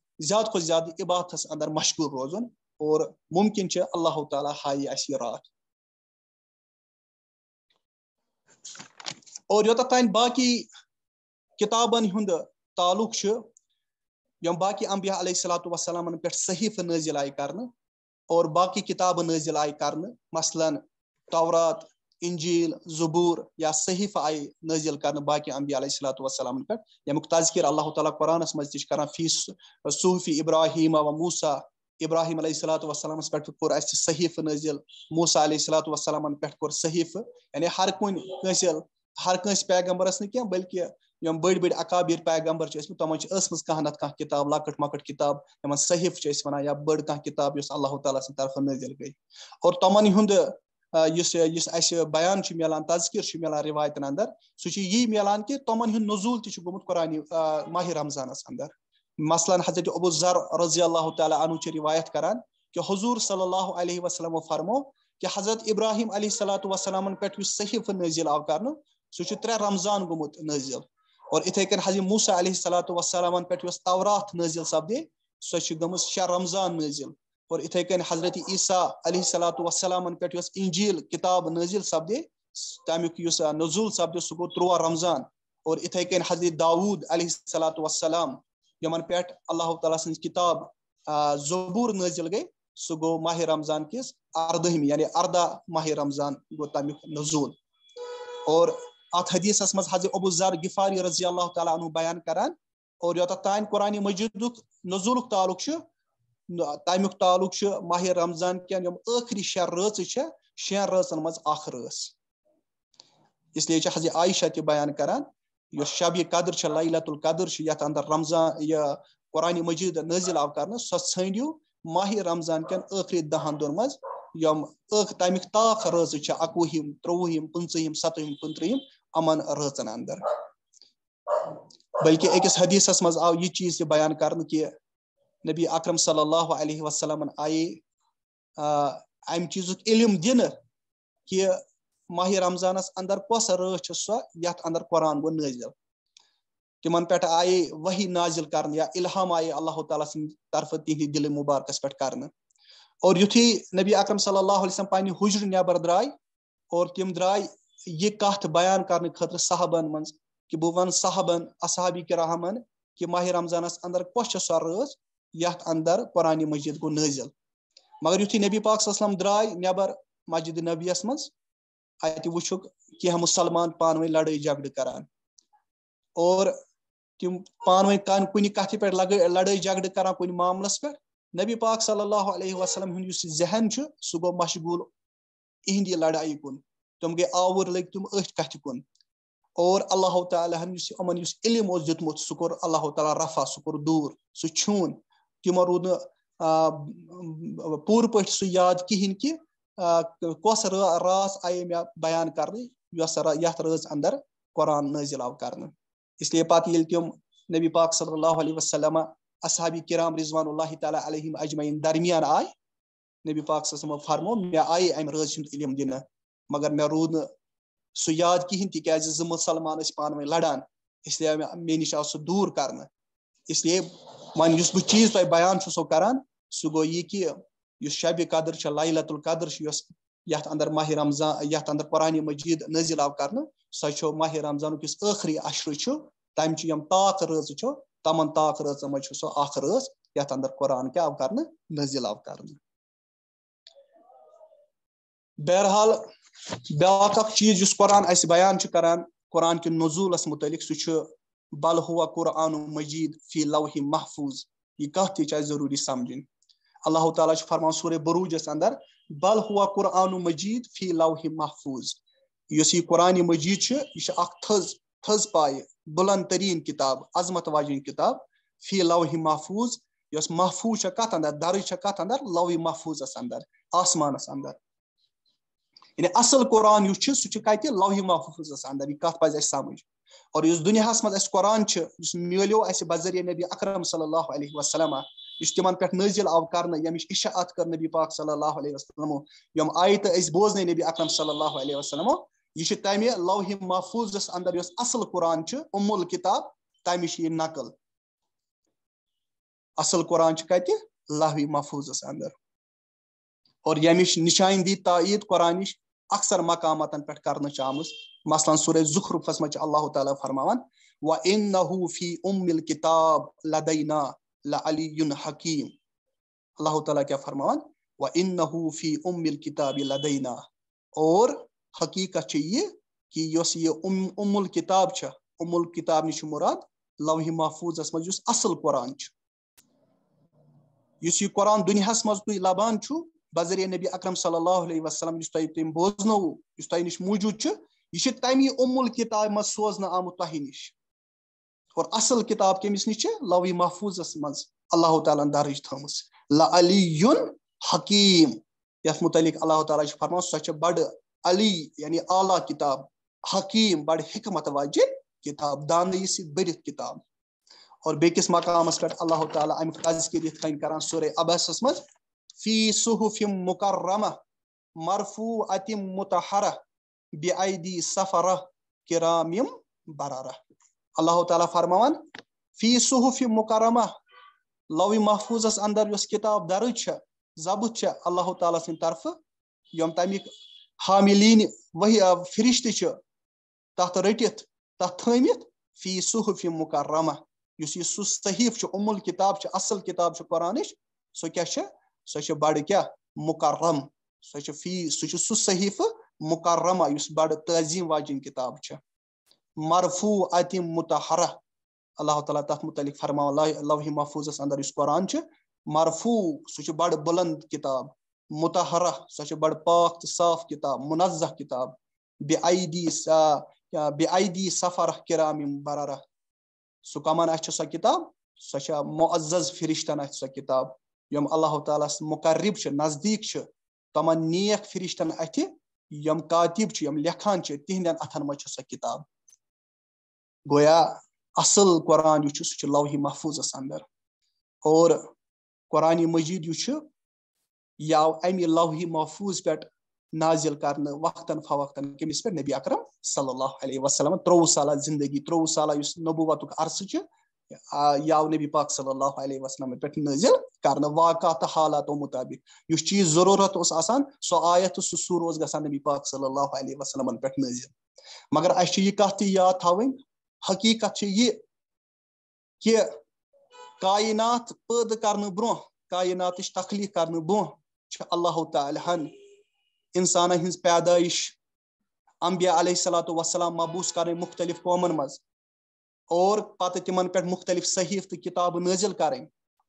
زیادٕ کھۄتہٕ زیادٕ عباہس اندر مشغور روزُن اور مُمکِن چھُ اللہ تعالیٰ ہایہِ اَسہِ یہِ راتھ اور تانۍ باقٕے ہُنٛد تعلُق چھُ یِم باقٕے امبیہ علیہ صلاتُ وسلم پٮ۪ٹھ صحیف نٲزِل آیہِ کر اور باقٕے کِتابہٕ نٲزِل آیہِ کر مثلاً تورات انجیل زبور یا صحیف آئی نزل کر باقی انبیاء علیہ الصلوۃ والسلام پہ یمیک تذکر اللہ تعالیٰ قرآن مز تش کر فی صوفی ابراہیم و موسیٰ ابراہیم علیہ الصلوۃ والسلام پہ کور اس صحیف نزل موسیٰ علیہ الصلوۃ والسلام پہ کور صحیف یعنی ہر کن کنسل ہر کنس پیغمبرس نہ بلکہ یم بڑ بڑ اکابر پیغمبر ٲسمٕتۍ تمن ٲسمٕژ کانٛہہ نتہٕ کانٛہہ کِتاب لۄکٕٹ مۄکٕٹ کِتاب یِمن صحیف چھِ أسۍ وَنان یا بٔڑ کانٛہہ کِتاب یۄس اللہ تعالیٰ سٕنٛدِ طرفہٕ نٲزِل گٔے اور تمن ہُنٛد یُس یُس اَسہِ بیان بیانچ ملان تذکر مِلان روایتن اندر ہُنٛد ملان تہِ چھُ گوٚمُت تران ماہِ رمضانس اندر مثلاً حضرت عبو ذر رضی چھِ رِوایت کران کہِ حضوٗر صلی اللہ علیہ وسلم فرمو کہِ حضرت ابراہیم علیہ صلاۃ پٮ۪ٹھ یُس صحیف نٲزِل آو کرنہٕ سُہ چھُ ترٛےٚ رمضان گوٚمُت نٲزِل اور اتے کٔنۍ حضرت موٗسا علیہ صلاحات وسلم پہ تورات چھِ گٔمٕژ شےٚ رمضان نٲزِل اور اتھے کن حضرت عیسیٰ علیہ صلاحات وسلام پہ انجیل کتاب نزل سپدے تمییکس نزول سپدے سہ گواہ رمضان اور اتھے کن حضرت داود علیہ صلاحات وسلام یمن پہ اللہ تعالیٰ سن کتاب زبور نزل گئی سہ گو ماہ رمضان کس اردہمی یعنی اردہ ماہ رمضان گمی نزول اور ات حدیث مز حضرت ابو ذر غفاری رضی اللہ تعالیٰ عنہ بیان کران اور قرآن مجید نزول تعلق تیک تعلق ماہر رمضان ٲخری شےٚ رٲژٕ چھےٚ کم منٛز اکھ رٲژ اس لیے چھِ حضی عایشہ تہِ بیان کران کر شبی قدر چھِ لیلت القدر چھِ یعنی اندر رمضان یہِ قرآن مجیٖد نٲزِل آو کرنہٕ سۄ ٹھنڈو ماہِ رمضان کٮ۪ن کخری دہن ٲخ من طاق رٲژٕ چھِ اَکوُہِم تروہم پٕنٛژٕہِم سَتوُہِم کنتم یِمن رٲژن اندر بلکہ أکِس حدیٖثس منٛز آو یہِ چیٖز تہِ بیان کرنہٕ کہِ نبی اکرم صلی اللہ علیہ وسلم آیے امہ چیزک علم کہ ماہ رمضانس اندر کس راچ سو یت اندر قرآن گو نازل تمن پہ پھے وہی نازل کرنے یا الہام الحم اللہ تعالیٰ طرف تہدی دل مبارکس پہ یتھی نبی اکرم صلی اللہ علیہ وسلم پنہ حجر نبر اور تم درائے یہ بیان کرنے خاطر صحابن من کہ بہ ون صحابن اصحابی رحمان کہ ماہ رمضانس اندر کس سو راچ یتھ اندر قرآن مجید نازل مگر یو نبی پاک وسلم درائے نبر مسجد نبی یس مزہ وچ مسلمان پان ورن لڑائی جھگڑ کر ام پان کنہ کت لڑائی کران کر معاملس پہ نبی پاک صلی اللہ علیہ وسلم ہند ذہن سہ مشغول تِم أتھۍ آور لگ کت اللہ تعالیٰ ہن علم کوٚر اللہ تعالیٰ رفع سہ دور چھوٗن رو نور پی سہ یاد کہین کہ کس راس آئی میں بیان کرنے یعنی راز اندر قرآن نازل آو کر اس لے پہ تم نبی پاک صلی اللہ علیہ وسلم اصحابی کرام رضوان اللہ تعالیٰ علیہ اجمعین درمیان آئے نبی پاک صلی اللہ علیہ وسلم فرمو میں آئے ام راض ہند علم دن مگر میں رود ناد کی تیا زسلمان لڑان اس لیے میں نش آو سو دور کرنا اس لیے وۄنۍ یُس بہٕ چیٖز تۄہہِ بیان چھُسو کران سُہ گوٚو یہِ کہِ یُس شبِ قدر چھِ القدر چھِ یۄس اس اندر ماہ رمضان یھ اندر قرآن مجیٖد نٲزِل آو کر سو چ ماہ رمضان السخری اشر تم طاق راچ تمن طاق اکھ رٲژ اخت اندر قرآن کیاہ آو کرنہٕ نزل آو کرنہٕ بہرحال اکھ چیٖز یُس قرآن اہم بیان چھُ کران قرآن کن نظولس متعلق چھُ بل ہوا قرآن مجید فی لو محفوظ یہ کتھ کت تیس ضروری سمجھن اللہ تعالیٰ فرمان سورہ بروجس اندر بل ہوا قرآن مجید فی لو محفوظ اس یہ قرآن مجید چھ یہ تھز تھز پائے بلند ترین کتاب عظمت واجن کتاب فی لو محفوظ ث محفوظ چھ کتھ اندر درج چھ کتھ اندر لو محفوظ اندر آسمانس اندر یعنی اصل قرآن یس چھ سہ چھ کتہ لو محفوظس اندر یہ کتھ کزا اچھا سمجھ اور اس دنیا مزہ قرآن اس میلیو اس بذریعہ نبی اکرم صلی اللہ علیہ وسلم اس تمن پہ نزل آو کر اشاعت کر نبی پاک صلی اللہ علیہ وسلم یم وی تو بوزنے نبی اکرم صلی اللہ علیہ وسلم یہ تمہ ل محفوظ اندر اس اصل قرآن ام الکتاب تمہ یہ نقل اصل قرآن کت لاہ محفوظ اندر اور یش نشاندی تائید قرآن اکثر مقاماتن پہ کرنا آمت مثلاً سورہ زخرفس مجھ اللہ تعالیٰ فرماوان و انہو فی ام الكتاب لدینا لعلی حکیم اللہ تعالیٰ کیا فرماوان و انہو فی ام الکتاب لدینا اور حقیقت یہ کہ یس یہ ام ام الکتاب چھ ام الکتاب نش مراد لوہ محفوظ اس مجھ اصل قرآن چھ اس یہ قرآن دنیا مز تھی لبان چھو بذری نبی اکرم صلی اللہ علیہ وسلم اس تم نش موجود یہ کتاب موزن آمت تہ نش اور اصل کتاب کمس نش لوی محفوظ مز اللہ تعالیٰ درج ت ع علی حکیم متعلق اللہ تعالیٰ فرمان سوچ بڑ علی یعنی اعلیٰ کتاب حکیم بڑ حکمت واجب کتاب دانی سب بت کتاب اور بیس مقام پر اللہ تعالیٰ تعالی امکان سورہ عبسس من فی صحف مکرمہ مرفوعت متحرہ بے آدی صف رام اللہ تعالیٰ فرماوان فی صحف مکرمہ لوی محفوظ اس اندر یس کتاب درج ہے ضبط ہے اللہ تعالیٰ سن طرف ہم تمیک حاملین فرشت کی تحت رٹ تحت تی فی صحف مکرمہ اس صحیف امل کتاب اصل کتاب قرآنش سو کیا سیچ سو بڑ کیا مکرم سو فی سہ سو صحیفہ مکرمہ اس بڑ تعظیم واجن کتاب مرفوع ات متحرہ اللہ تعالیٰ تک متعلق فرما لوح محفوظس اندر اس قرآن مرفوع سہ بڑ بلند کتاب متحرہ سو بڑ پاک صاف کتاب منظہ کتاب بے عیدی سا یا بے عیدی سفرہ کرام برارہ سہ کمن اچھا سو کتاب سو معزز فرشتن اچھا سو کتاب یم اللہ تعالیس مقرب سے نزدیک تمہ نیشٹن اتر ہم کاب لکھان تہند اتن مجھے سا کتاب گویا اصل قرآن سہ لوحی محفوظ اندر اور قرآن مجید آو اوہ محفوظ پہ نازل کرنے وقتاً فوقتاً کمس پہ نبی اکرم صلی اللہ علیہ وسلم تروہ سالہ زندگی تروہ سالہ اس نبوت عرصہ یاو نبی پاک صلی اللہ علیہ وسلم پیٹ نزل کرنا واقع تحالات و مطابق یو چیز ضرورت اس آسان سو آیت اس سور اس گسا نبی پاک صلی اللہ علیہ وسلم پیٹ نزل مگر اس چیز یہ کہتی یا تھاویں حقیقت چیز یہ کہ کائنات پید کرنے بروں کائنات اس تخلیق کرنے بروں چھے اللہ تعالیٰ ہن انسانہ ہنز پیدایش انبیاء علیہ السلام مابوس کرنے مختلف قومن مز اور پتہ تمن پہ مختلف صحیف تو کتاب نازل کریں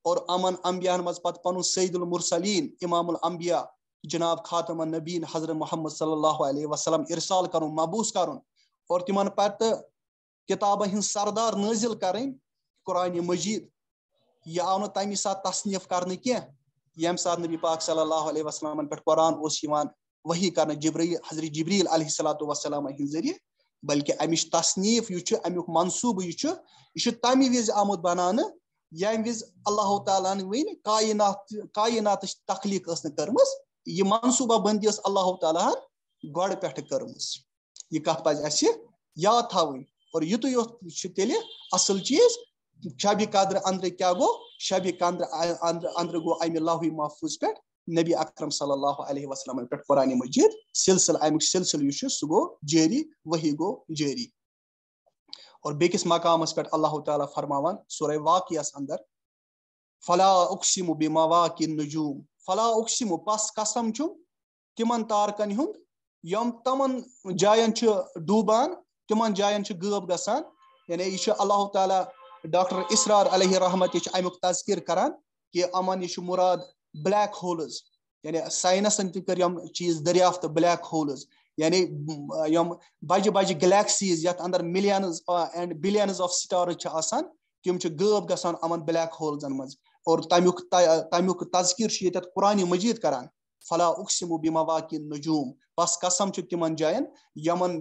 اور امن انبیاء مز پتہ پن سید المرسلین امام الانبیاء جناب خاتم النبین حضرت محمد صلی اللہ علیہ وسلم ارسال کرن مبوس اور تمن پتہ کتاب ہند سردار نازل کریں قرآن مجید یہ آو نو تمہ سات تصنیف کرنے یم سات نبی پاک صلی اللہ علیہ وسلم پہ قرآن اس وہی کرنے جبریل حضرت جبریل علیہ السلام وسلمہ ہند ذریعہ بلکہ امچ تصنیف امیک منصوبہ یہ یہ تمہ وز آمت بنانے یم وز اللہ تعالیٰ ون کائنات کائنات تخلیق اس کرم یہ منصوبہ بندی اس اللہ تعالیٰ گوڑ پہ کرم یہ کت پہ یاد اور تاؤن اورتل اصل چیز شب قدر اندر کیا گو شب قدر اندر گو امہ لہی محفوظ پہ نبی اکرم صلی اللہ علیہ وسلم پہ قرآن مجید سلسل سلسل سہ گو جیری وہی گو جیری اور بیکس مقام پہ اللہ تعالیٰ فرماوان سورہ واقعس اندر فلا اقسم بما واقع نجو فلا اقسم پس قسم تمن تارکن ہند یم جائن جا ڈوبان تمن جائن سے غب گسان یعنی یہ اللہ تعالیٰ ڈاکٹر اسرار علیہ رحمت امیک تذکر کران کہ امن یہ مراد بلیک ہولز یعنی سائنسن تر ہم چیز دریافت بلیک ہولز یعنی بجے بجے گیلیکسیز ادھر millions and billions of stars غب گانا عمن بلیک ہولزن تذکیر یت قرآن مجید کار فلاح اکسم واقعی نجوم بس قسم تا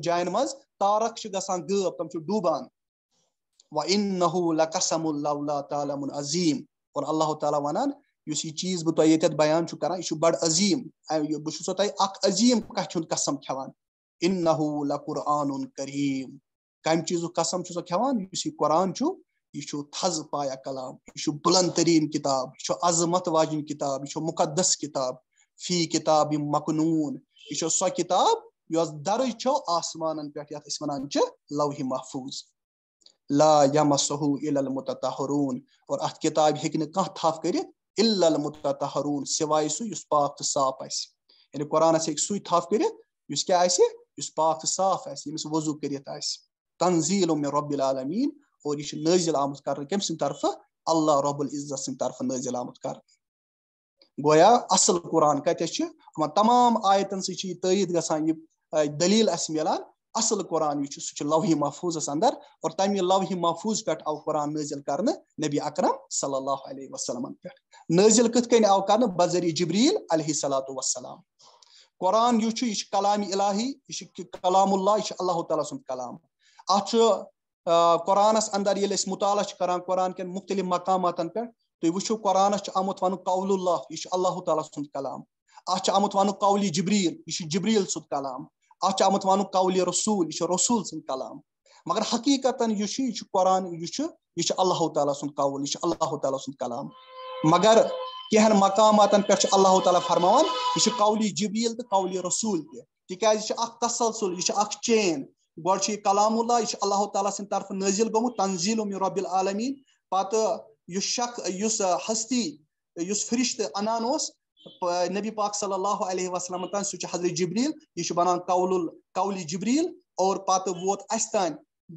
جن مارک غب تم ڈوبان العظیم اور اللہ تعالیٰ و چیز تۄہہِ ییٚتٮ۪تھ بیان کر بڑ عظیم تۄہہِ اکھ عظیٖم کَتھِ ہُنٛد قسم کریم کم چیز قسم قرآن تھز پایا کلام یہ بلند ترین کتاب یہ عزمت واجن کتاب یہ مقدس کتاب فی کتا مقنون یہ سو کتاب یس درج آسمان اور ات کتاب ہوں کٔرِتھ المتطہرون سوائے پاک تہٕ صاف یُس قرآن آسہِ یُس پاک تو صاف آسہِ ییٚمِس وضو کٔرِتھ تنزیل تنزیٖل مےٚ رب العالمین اور یہ کرنہٕ کٔمۍ سٕنٛدِ طرفہٕ اللہ رب العزت سٕنٛدِ طرف نٲزِل آمُت کر گویا اصل قرآن کھسن تمام آیتن یہِ دٔلیٖل اَسہِ مِلان اصل قرآن یہ سہ سوہ محفوظ اندر اور تمہ لو محفوظ پہ آو قرآن نازل کر نبی اکرم صلی اللہ علیہ وسلم پہ نازل کت کن آو کر بدری جبریل علیہ صلاۃ وسلام قرآن یہ یہ کلام الہی یہ کلام اللہ یہ اللہ تعالیٰ کلام ات قرآن اندر یل مطالعہ کران قرآن کن مختلف مقامات پہ تھی وچو قرآن آمت ون قول اللہ یہ اللہ تعالی سلام اتھ آمت ون قولی جبریل یہ جبریل سد کلام اتھ آمت و قول رسول یہ رسول کلام مگر حقیقت یہ قرآن اللہ تعالیٰ قول سول اللہ تعالیٰ کلام مگر کقامات اللہ تعالی فرما یہ قول جبیل تو قول رسول تسلسل تک اخل سین کلام اللہ یہ اللہ تعالیٰ تعالی سرف نظر گوت تنظیم رب العالمین پہ شخ اس ہستی فرشت ان نبی پاک صلی اللہ علیہ وسلم تان سر حضرت جبریل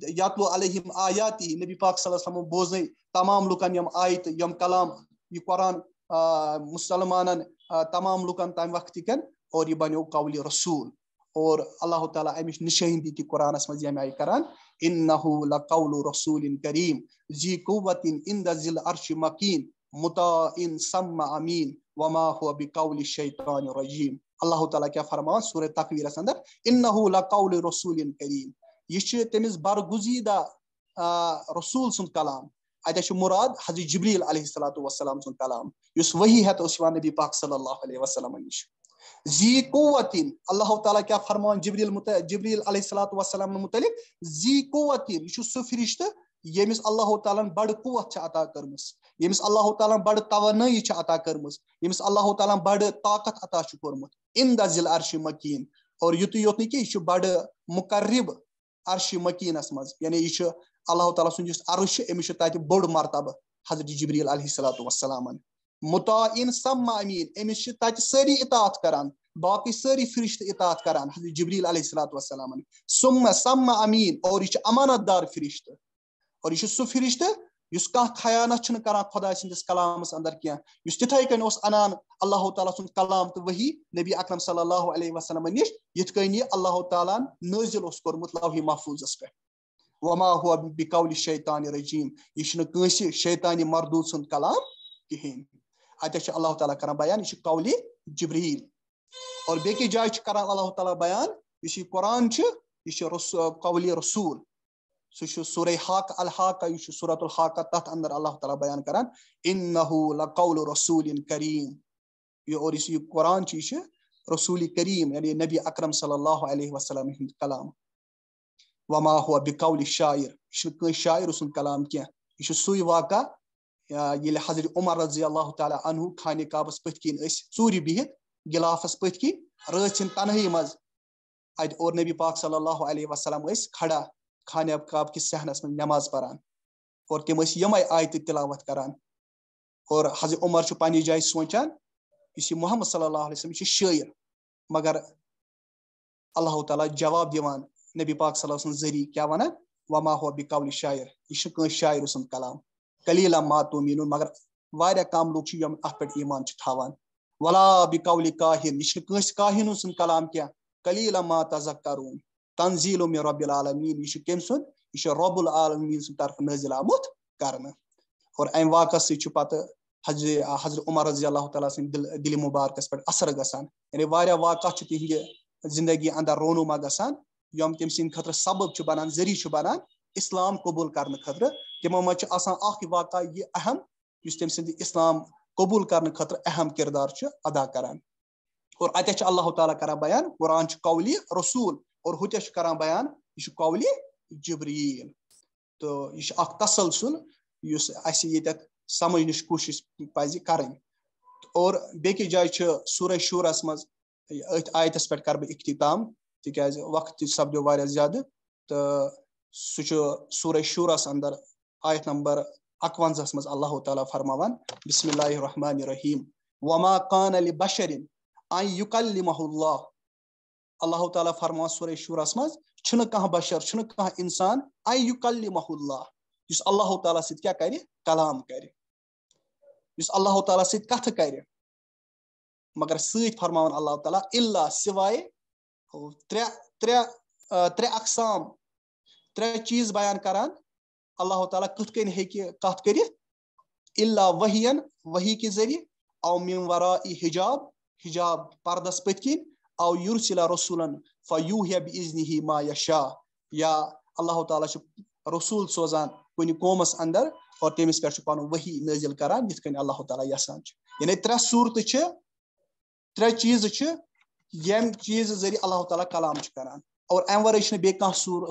یہ علیہم آیاتی نبی پاک صلی اللہ علیہ وسلم بوزنے تمام لکن کلام قرآن تمام لکن تام وقت کن اور بنی قول رسول اور اللہ تعالی ام نشی تی قرآن مزہ آئی کرول رسول کریم زی قوت عرش مکین جیش سم امین وما هو بقول الشيطان الرجيم الله تعالى كيف فرما سورة تقویر اس إنه لقول رسول کریم یہ تمز تمس برگزیدہ رسول سن کلام اتے چھ مراد حضرت جبريل عليه الصلاة والسلام سن کلام يس وحي ہے تو نبي نبی صلى الله عليه وسلم وسلم زي زی الله تعالى كيف فرما جبريل, مت... جبريل عليه الصلاة والسلام متعلق زي قوت Yeshu سفرشت yemis Allahu Teala'nın bad kuvvet ata kırmız. Yemis Allahu Teala'nın bad tavanayı ata kırmız. Yemis Allahu Teala'nın bad takat ata kurmut. İnda zil arşi makin. Or yutu yot ki işi bad mukarrib arşi makin asmaz. Yani işi Allahu Teala sunucu arşı emişi tati bad martaba. Hazreti Cibril aleyhissalatu vesselam'ın. Muta'in samma amin. Emişi tati sari itaat karan. باقی ساری فرشتہ اطاعت کران حضرت جبریل علیہ الصلوۃ والسلام ثم سما امین اور یہ امانت دار और यह सह युस कह खयानत चुन कर खुदा सदस कलामस अंदर कह युस तिथे कन अनान अल्लाह ताला सुन कलाम तो वही नबी अकरम सल्लल्लाहु अलैहि वसल्लम नश यथ कन अल्लाह ताला नजिल कोर्मुत लवहि महफूजस पे वमा हुआ बिकवल शैतान रजीम यह कंसि शैतान मरदूद सुंद कलाम कहें अत अल्लाह ताला कर बयान यह कवल जबरील और बेकिस जाय कर अल्लाह ताला बयान इस कुरान यह कवल रसूल حاق الحاقہ یہ سورت الحاقہ تک اندر اللہ تعالیٰ بیان کریم یہ قرآن یہ رسول کریم یعنی نبی اکرم صلی اللہ علیہ وسلم کلام وما ہوا بقول شاعر یہ شاعر سن کلام یہ سوئی واقعہ یل حضرت عمر رضی اللہ تعالیٰ عنہ خانہ کعب بہت گلافس پتھ کن راست ہند تنہی مز نبی پاک صلی اللہ علیہ وسلم اس کھڑا خانب خواب کس سہنس محنت نماز پران امس ایم آئی تلاوت حضرت عمر پہ جائیں سوچان اس محمد صلی اللہ علیہ وسلم یہ شاعر مگر اللہ تعالیٰ جواب نبی پاک صلی اللہ سریعہ کیا وما و ماحو بول شاعر یہ شاعر سلام قلی ماتوم مگر کم لوگ اتمان تا وا بکل کاہر کلام سلام کلی ما تاز کر tanzilu min rabbil alamin یہِ چھُ کٔمۍ سُنٛد یہِ چھُ رۄب العالمیٖن سٕنٛدِ طرفہٕ نٲزِل آمُت کرنہٕ اور اَمہِ واقعس سۭتۍ چھُ پتہٕ حضرت حضرت عمر رضی اللہ تعالیٰ سٕنٛدِ دِل دِلہِ مُبارکَس پٮ۪ٹھ اثر گژھان یعنی واریاہ واقع چھِ تِہنٛدِ زندگی اندر رونما گژھان یِم تٔمۍ سٕنٛدِ خٲطرٕ سبب چھُ بنان ذٔریعہٕ چھُ بنان اسلام قبوٗل کرنہٕ خٲطرٕ تِمو منٛز چھُ آسان اکھ واقع یہِ اہم یُس تٔمۍ سٕنٛدِ اسلام قبوٗل کرنہٕ خٲطرٕ اہم کِردار چھُ ادا کران اور اتٮ۪تھ چھُ اللہ تعالیٰ کران بیان قرآن چھُ قولہِ رسوٗل اور ہُہ چھُ کران بیان یہِ چھُ قولہِ جبریٖل تہٕ یہِ چھُ اکھ تسلسُل یُس اَسہِ ییٚتٮ۪تھ سَمجنٕچ کوٗشِش پَزِ کَرٕنۍ اور بیٚکِس جایہِ چھِ سورہ شوٗرَس منٛز أتھۍ آیتَس پٮ۪ٹھ کَرٕ بہٕ اِختِتام تِکیازِ وقت تہِ سَپدیو واریاہ زیادٕ تہٕ سُہ چھُ سورہ شوٗرَس اَندر آیت نمبر اَکوَنزَہَس منٛز اللہُ تعالیٰ فرماوان بِسمِ اللہ الرحمٰن الرحیٖم وما کان علی بشرِن آی یُکل محلہ اللہ تعالیٰ فرما سورہ شورس بشر کشرہ کھانسان آئی یو کل مح اللہ اس اللہ تعالیٰ کیا کرے کلام اللہ تعالیٰ کتھ کرے مگر سیت فرمان اللہ تعالیٰ اللہ سوائے ترے ترے ترے اقسام ترے چیز بیان کران اللہ تعالیٰ کتھ کتھ کرے اللہ وحین وحی ذریعے او من ورائی حجاب حجاب پردس کن او یرسل رسولا فیوہی ما یا اللہ تعالی رسول سوزان کن قومس اندر اور تمس پہ پن وحی نزل کر اللہ تعالیٰ یعنی یاسان صورت سے تر چیز یم چیز ذریعہ اللہ تعالیٰ کلام کران اور اوور امریکہ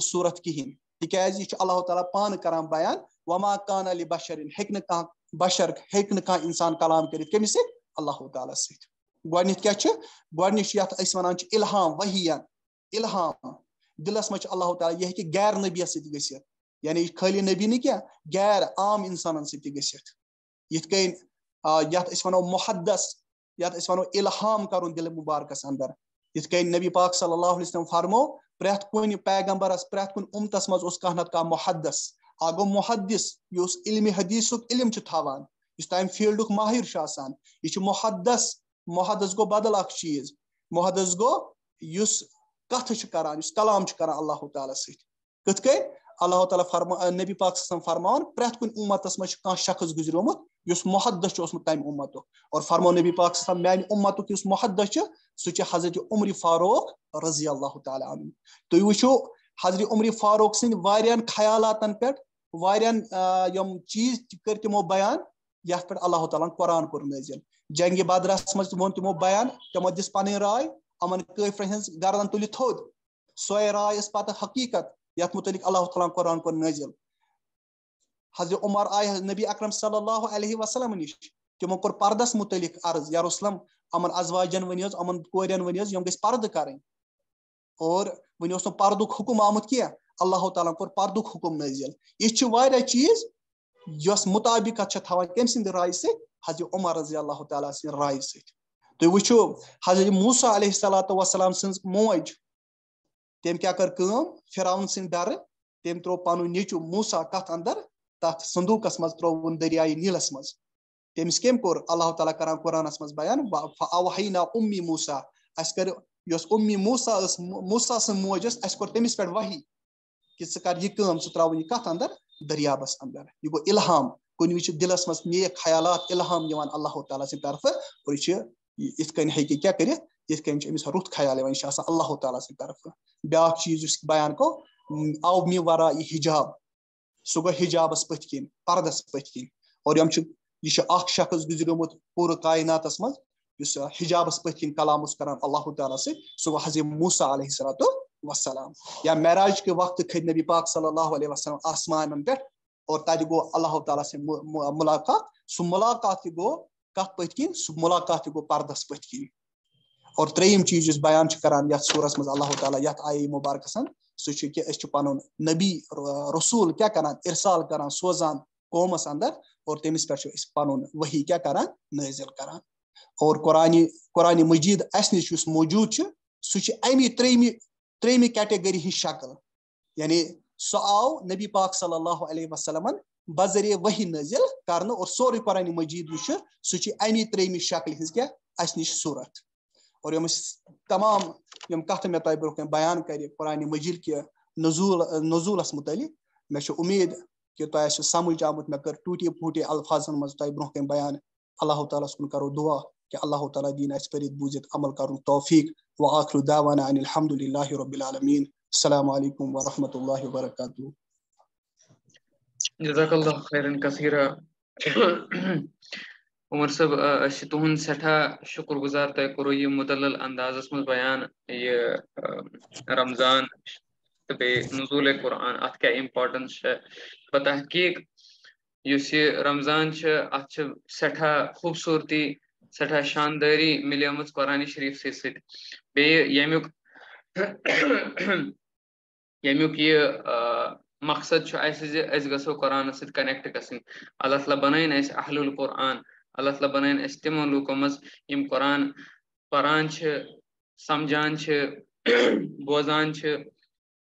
صورت کھین تاز اللہ تعالیٰ پان کران بیان و ما کان علی بشر ہوں انسان کلام کرمس سیکھتے اللہ تعالیٰ سیک چھِ أسۍ وَنان گ الحام وح دِلَس منٛز م اللہ تعالیٰ یہِ ہیٚکہِ غیر نبیَس سۭتۍ گٔژھِتھ یعنی خٲلی نبی نہٕ کینٛہہ غیر عام اِنسانَن سۭتۍ تہِ گٔژھِتھ یِتھ کٔنۍ یَتھ أسۍ وَنو انسان سنو محدس الحام کرو دل مبارکس اندر نبی پاک صلی اللہ علیہ وسلم فرمو پرٛٮ۪تھ پری پیغمبرس پریت کمتس من اس محدس یہ اس علمی حدیث ال علان اسیلڈ ماہر چھُ محدس محدث گو بدل اخ چیز محدث گو یس کت کران یس کلام کران اللہ تعالی ست کت گئی اللہ تعالیٰ فرما نبی پاک صلی اللہ فرمان پرت کن امتس مجھ کان شخص گزریومت یس محدث اوسمت تمہ امت اور فرمو نبی پاک صلی اللہ میانہ امت یس محدث سہ حضرت عمر فاروق رضی اللہ تعالی عنہ تھی وچو حضرت عمر فاروق سند وارن خیالات پہ وارن یم چیز کر تمو بیان یت پہ اللہ تعالیٰ قرآن کور نازل جنگی بدرہ مز تِمو بیان پنٕنۍ راے رائے کٲفرن ہٕنٛز گردن تل تھوٚد سو رائے ٲس پتہ حقیقت یت متعلق اللہ تعالیٰ قرآن کوٚر نزل حضرت عمر آئے نبی اکرم صلی اللہ علیہ وسلم نش پردس متعلق عرض یاروسلم امن ازواجن حظ یِم گٔژھۍ پردٕ کرٕنۍ اور کریں اوس ون پرد حکم آمت کی اللہ تعالیٰ کرد حکم نزل یہ چیز مطابقت تھاوان کٔمۍ سند رائے سۭتۍ حضرت عمر رضی اللہ تعالیٰ سن رائے سر حضرت موسا علیہ السلام سن موج تم کیا کر کم فراؤن سر تم ترو پن نیچو موسا کت اندر تر صندوقس مز تر دریائی نیلس مز تمس کم کور اللہ تعالیٰ کران قرآن منسانہ عمی موساس کروسا موسا سوس تمس پہ وحی کہ کر یہ یہ کم کت اندر دریابس اندر یہ گو الہام کن وز دلس نیک خیالات الحام دون اللہ تعالی سرف او یہ کیا رت خیال یہ اللہ تعالیٰ سرف بیا چیز بیان کو اومی ورا حجاب سہ گجاب پتہ پردس پہ اور ہم سے یہ شخص گزریم پور قائنات مزے حجاب پت کلام کر اللہ تعالیٰ سب گو حم موسا علیہ حسرات وسلام یا معراج مہراج کقت خط نبی پاک صلی اللہ علیہ وسلم آسمان پہ اور تب گو اللہ تعالیٰ سے ملاقات سہ ملاقات گو کن سہ ملاقات گو پردس پت کن اور تریم چیز بیان کران اللہ تعالیٰ آئی مبارکس سہ کہ نبی رسول کیا کران ارسال کران سوزان قومس اندر اور تمس پہ پن وحی کیا کران نازل کران اور قرآن قرآن مجید اس نش اس موجود امی تریم تریم کیٹیگری ہن شکل یعنی سو آو نبی پاک صلی اللہ علیہ وسلم بزر وحی نزل اور سوری قرآن مجید امی تریم شکل ہز کیا نش صورت اور تمام میں بیان کر قرآن مجید کہ نزول نزولس متعلق امید کہ تب سمجھ آمت میں پھوٹی الفاظن تہ تب کن بیان اللہ تعالیٰ کن کرو دعا کہ اللہ تعالیٰ دین اس دینا بوزت عمل کرن توفیق و دعوانا ان الحمد للہ رب العالمین السلام علیکم ورحمۃ اللہ وبرکاتہ جزاک اللہ خیرن کثیرہ عمر صاحب اس اچھا، تہن سٹھا شکر گزار تے کرو یہ مدلل انداز مز بیان یہ رمضان تے بے نزول قرآن ات کیا امپورٹنس ہے بتا حقیق یس یہ رمضان چھ ات چھ سٹھا خوبصورتی سٹھا شانداری ملیمت قرآن شریف سے ست بے یمیک یعنی یق یعنی یہ مقصد گژھو گو قرآن سنیکٹ گژھٕنۍ اللہ تعالیٰ القرآن اللہ تعالیٰ بنس تمو لکو مز قرآن پڑان چھِ بوزان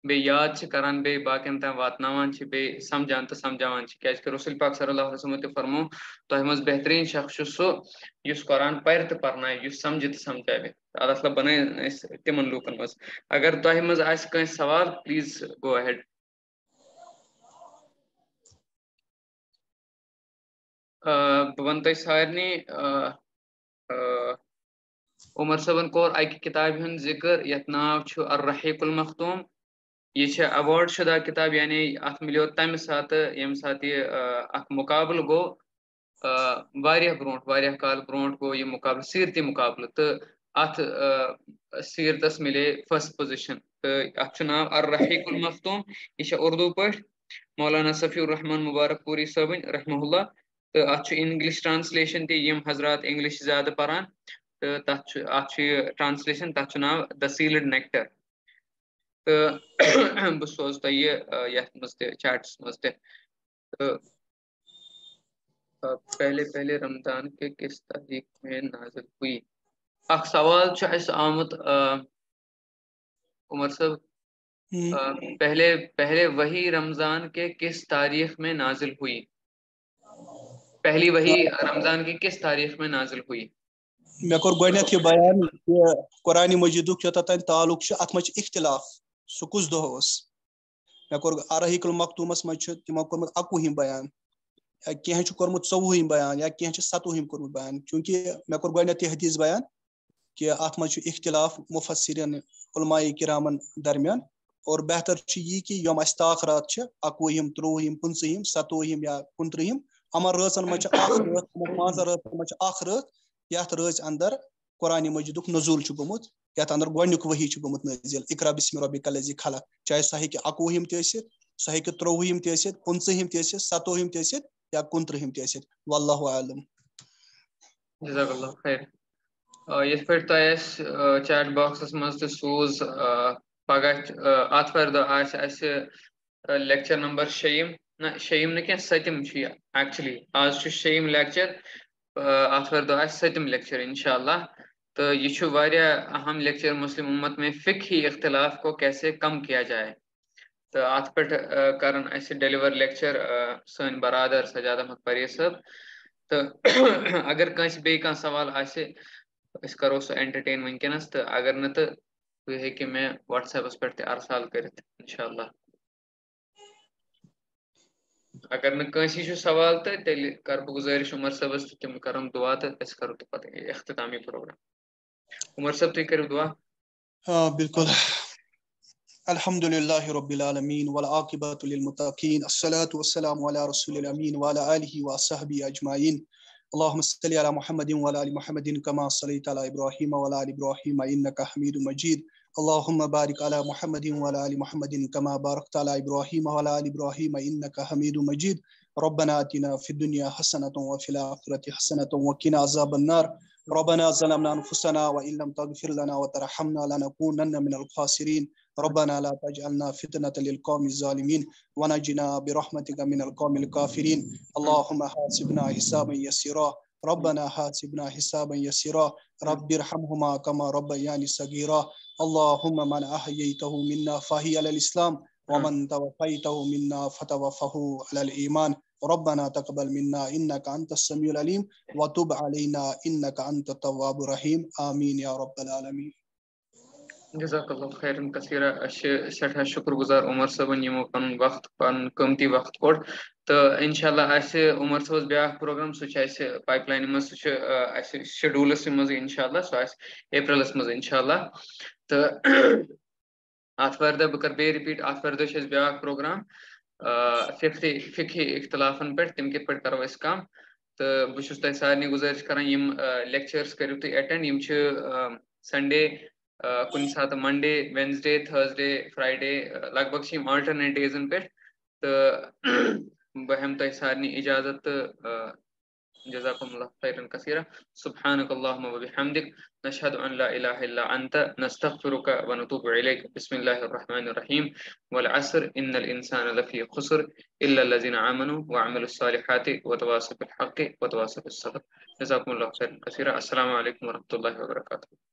بے یاد چھ کران بے باقین تام واتناوان چھ بے سمجھان تہ سمجھاوان چھ کیاز کہ رسول پاک صلی اللہ علیہ وسلم تہ فرمو تہ مز بہترین شخص چھ سو یس قرآن پیر تہ پرنائے یس سمجھ تہ سمجھاوے اللہ تعالی بنائے اس تمن لوکن مز اگر تہ مز آس کانٛہہ سوال پلیز گو اہیڈ بہٕ وَنہٕ تۄہہِ سارنٕے عمر صٲبَن کوٚر اَکہِ کِتابہِ ہُنٛد ذِکر یَتھ ناو چھُ الرحیق المختوٗم یہ ایوارڈ شدہ کتاب یعنی ات ملو تمہ سات یم سات یہ اخ مقابل واریہ بروٹ واریہ کال یہ مقابل سیرتی مقابلہ تو ات سیرتس ملے فسٹ پوزیشن تو چھ نام الرحیق المختوم یہ اردو پہ مولانا صفی الرحمن مبارک پوری صاحب رحمہ اللہ تو اتھ انگلش ٹرانسلیشن یم حضرات انگلش زیادہ پران تو چھ ٹرانسلیشن تاؤ سیلڈ نیکٹر بہ سوز تہ من چیٹس مزہ پہلے پہلے رمضان کے کس تاریخ میں نازل ہوئی اخ سوال آمد عمر صاحب پہلے پہلے وہی رمضان کے کس تاریخ میں نازل ہوئی پہلی وہی رمضان کی کس تاریخ میں نازل ہوئی کور گھر یہِ بیان کہ قرآن اَتھ منٛز تین تعلق سہ کس دہ مے کرایق المختومس منتھ تمو ککوم بیان یا کی کورمت چوہم بیان یا کی ستوہم بیان چونکہ میرے کتح حدیث بیان کہ اختلاف مفسرین علماء کرامن درمیان اور بہتر یہ کہ ہم رات اکوم تروہم پنچہم ستوم یا کنترمن راستن مجھے اخت یعنی راچ اندر قرآن مجیدک نزول گوت यथ अंदर गोनिक वही गुमत नजिल इकरा बिस्म रबी कलजी खलक चाहे सह हे अकुहम तथ सह हे त्रोवहम तथ पंचहम तथ सतोहम तथ या कुनत्रहम तथ वल्लह आलम जजाकल्लाह खैर यथ पे तह चैट बॉक्सस मज सूज पगह अतवार दह लेक्चर नंबर शेम ना शेम ना कह सतम एक्चुअली आज शेम लेक्चर अतवार दह सतम लेक्चर इनशाला تو یہ چھو اہم لیکچر مسلم امت میں فقہی اختلاف کو کیسے کم کیا جائے تو ات پہ ڈیلیور لیکچر سن برادر سجاد احمد صاحب تو اگر کنس بے کان سوال آسے اس کرو سو انٹرٹین ونکنس تو اگر نیو مے وٹس ایپس پہ ارسال کرت انشاءاللہ اگر کنسی سوال تو تیل کر گزارش عمر صبح تو کرم دعا تو پتہ اختتامی پروگرام عمر صاحب تُہۍ کٔرِو دُعا آ آه، بالکل الحمد لله رب العالمين والعاقبة للمتقين الصلاة والسلام على رسول الأمين وعلى آله وصحبه أجمعين اللهم صل على محمد وعلى آل محمد كما صليت على إبراهيم وعلى آل إبراهيم إنك حميد مجيد اللهم بارك على محمد وعلى آل محمد كما باركت على إبراهيم وعلى آل إبراهيم إنك حميد مجيد ربنا آتنا في الدنيا حسنة وفي الآخرة حسنة وقنا عذاب النار ربنا ظلمنا أنفسنا وإن لم تغفر لنا وترحمنا لنكونن من الخاسرين ربنا لا تجعلنا فتنة للقوم الظالمين ونجنا برحمتك من القوم الكافرين اللهم حاسبنا حسابا يسيرا ربنا حاسبنا حسابا يسيرا رب ارحمهما كما ربياني صغيرا اللهم من أحييته منا فهي للاسلام الإسلام ومن توفيته منا فتوفه على الإيمان ربنا تقبل منا انك انت السميع العليم وتب علينا انك انت التواب الرحيم آمین یا رب العالمین جزاک اللہ خیرن کثیرہ سٹھا شکر گزار عمر صبن یہ پن وقت پن قمتی وقت کوڑ تو انشاءاللہ اسہ عمر صبس بیا پروگرام سو چھ پائپ لائن مز سو چھ اسہ شیڈولس مز انشاءاللہ سو اسہ اپریلس مز انشاءاللہ تو اتوار دہ بہ کر بے رپیٹ اتوار دہ چھ بیا پروگرام اختلافن پہ تم کت پہ کرو کم تو بہت تہ سارے گزارش کر لیکچرس کرو تی ایٹینڈ سنڈے سات منڈے وینزڈے تھرزڈے فرائیڈے لگ بھگ آلٹرنیٹ ڈیزن پہ تو بہم تہ سارے اجازت تو جزاكم جزاكم الله الله الله خيرا خيرا كثيرا كثيرا سبحانك اللهم وبحمدك نشهد لا نستغفرك ونتوب بسم الرحمن الرحيم والعصر لفي خسر الذين وعملوا الصالحات وتواصوا وتواصوا بالحق بالصبر السلام عليكم و الله وبركاته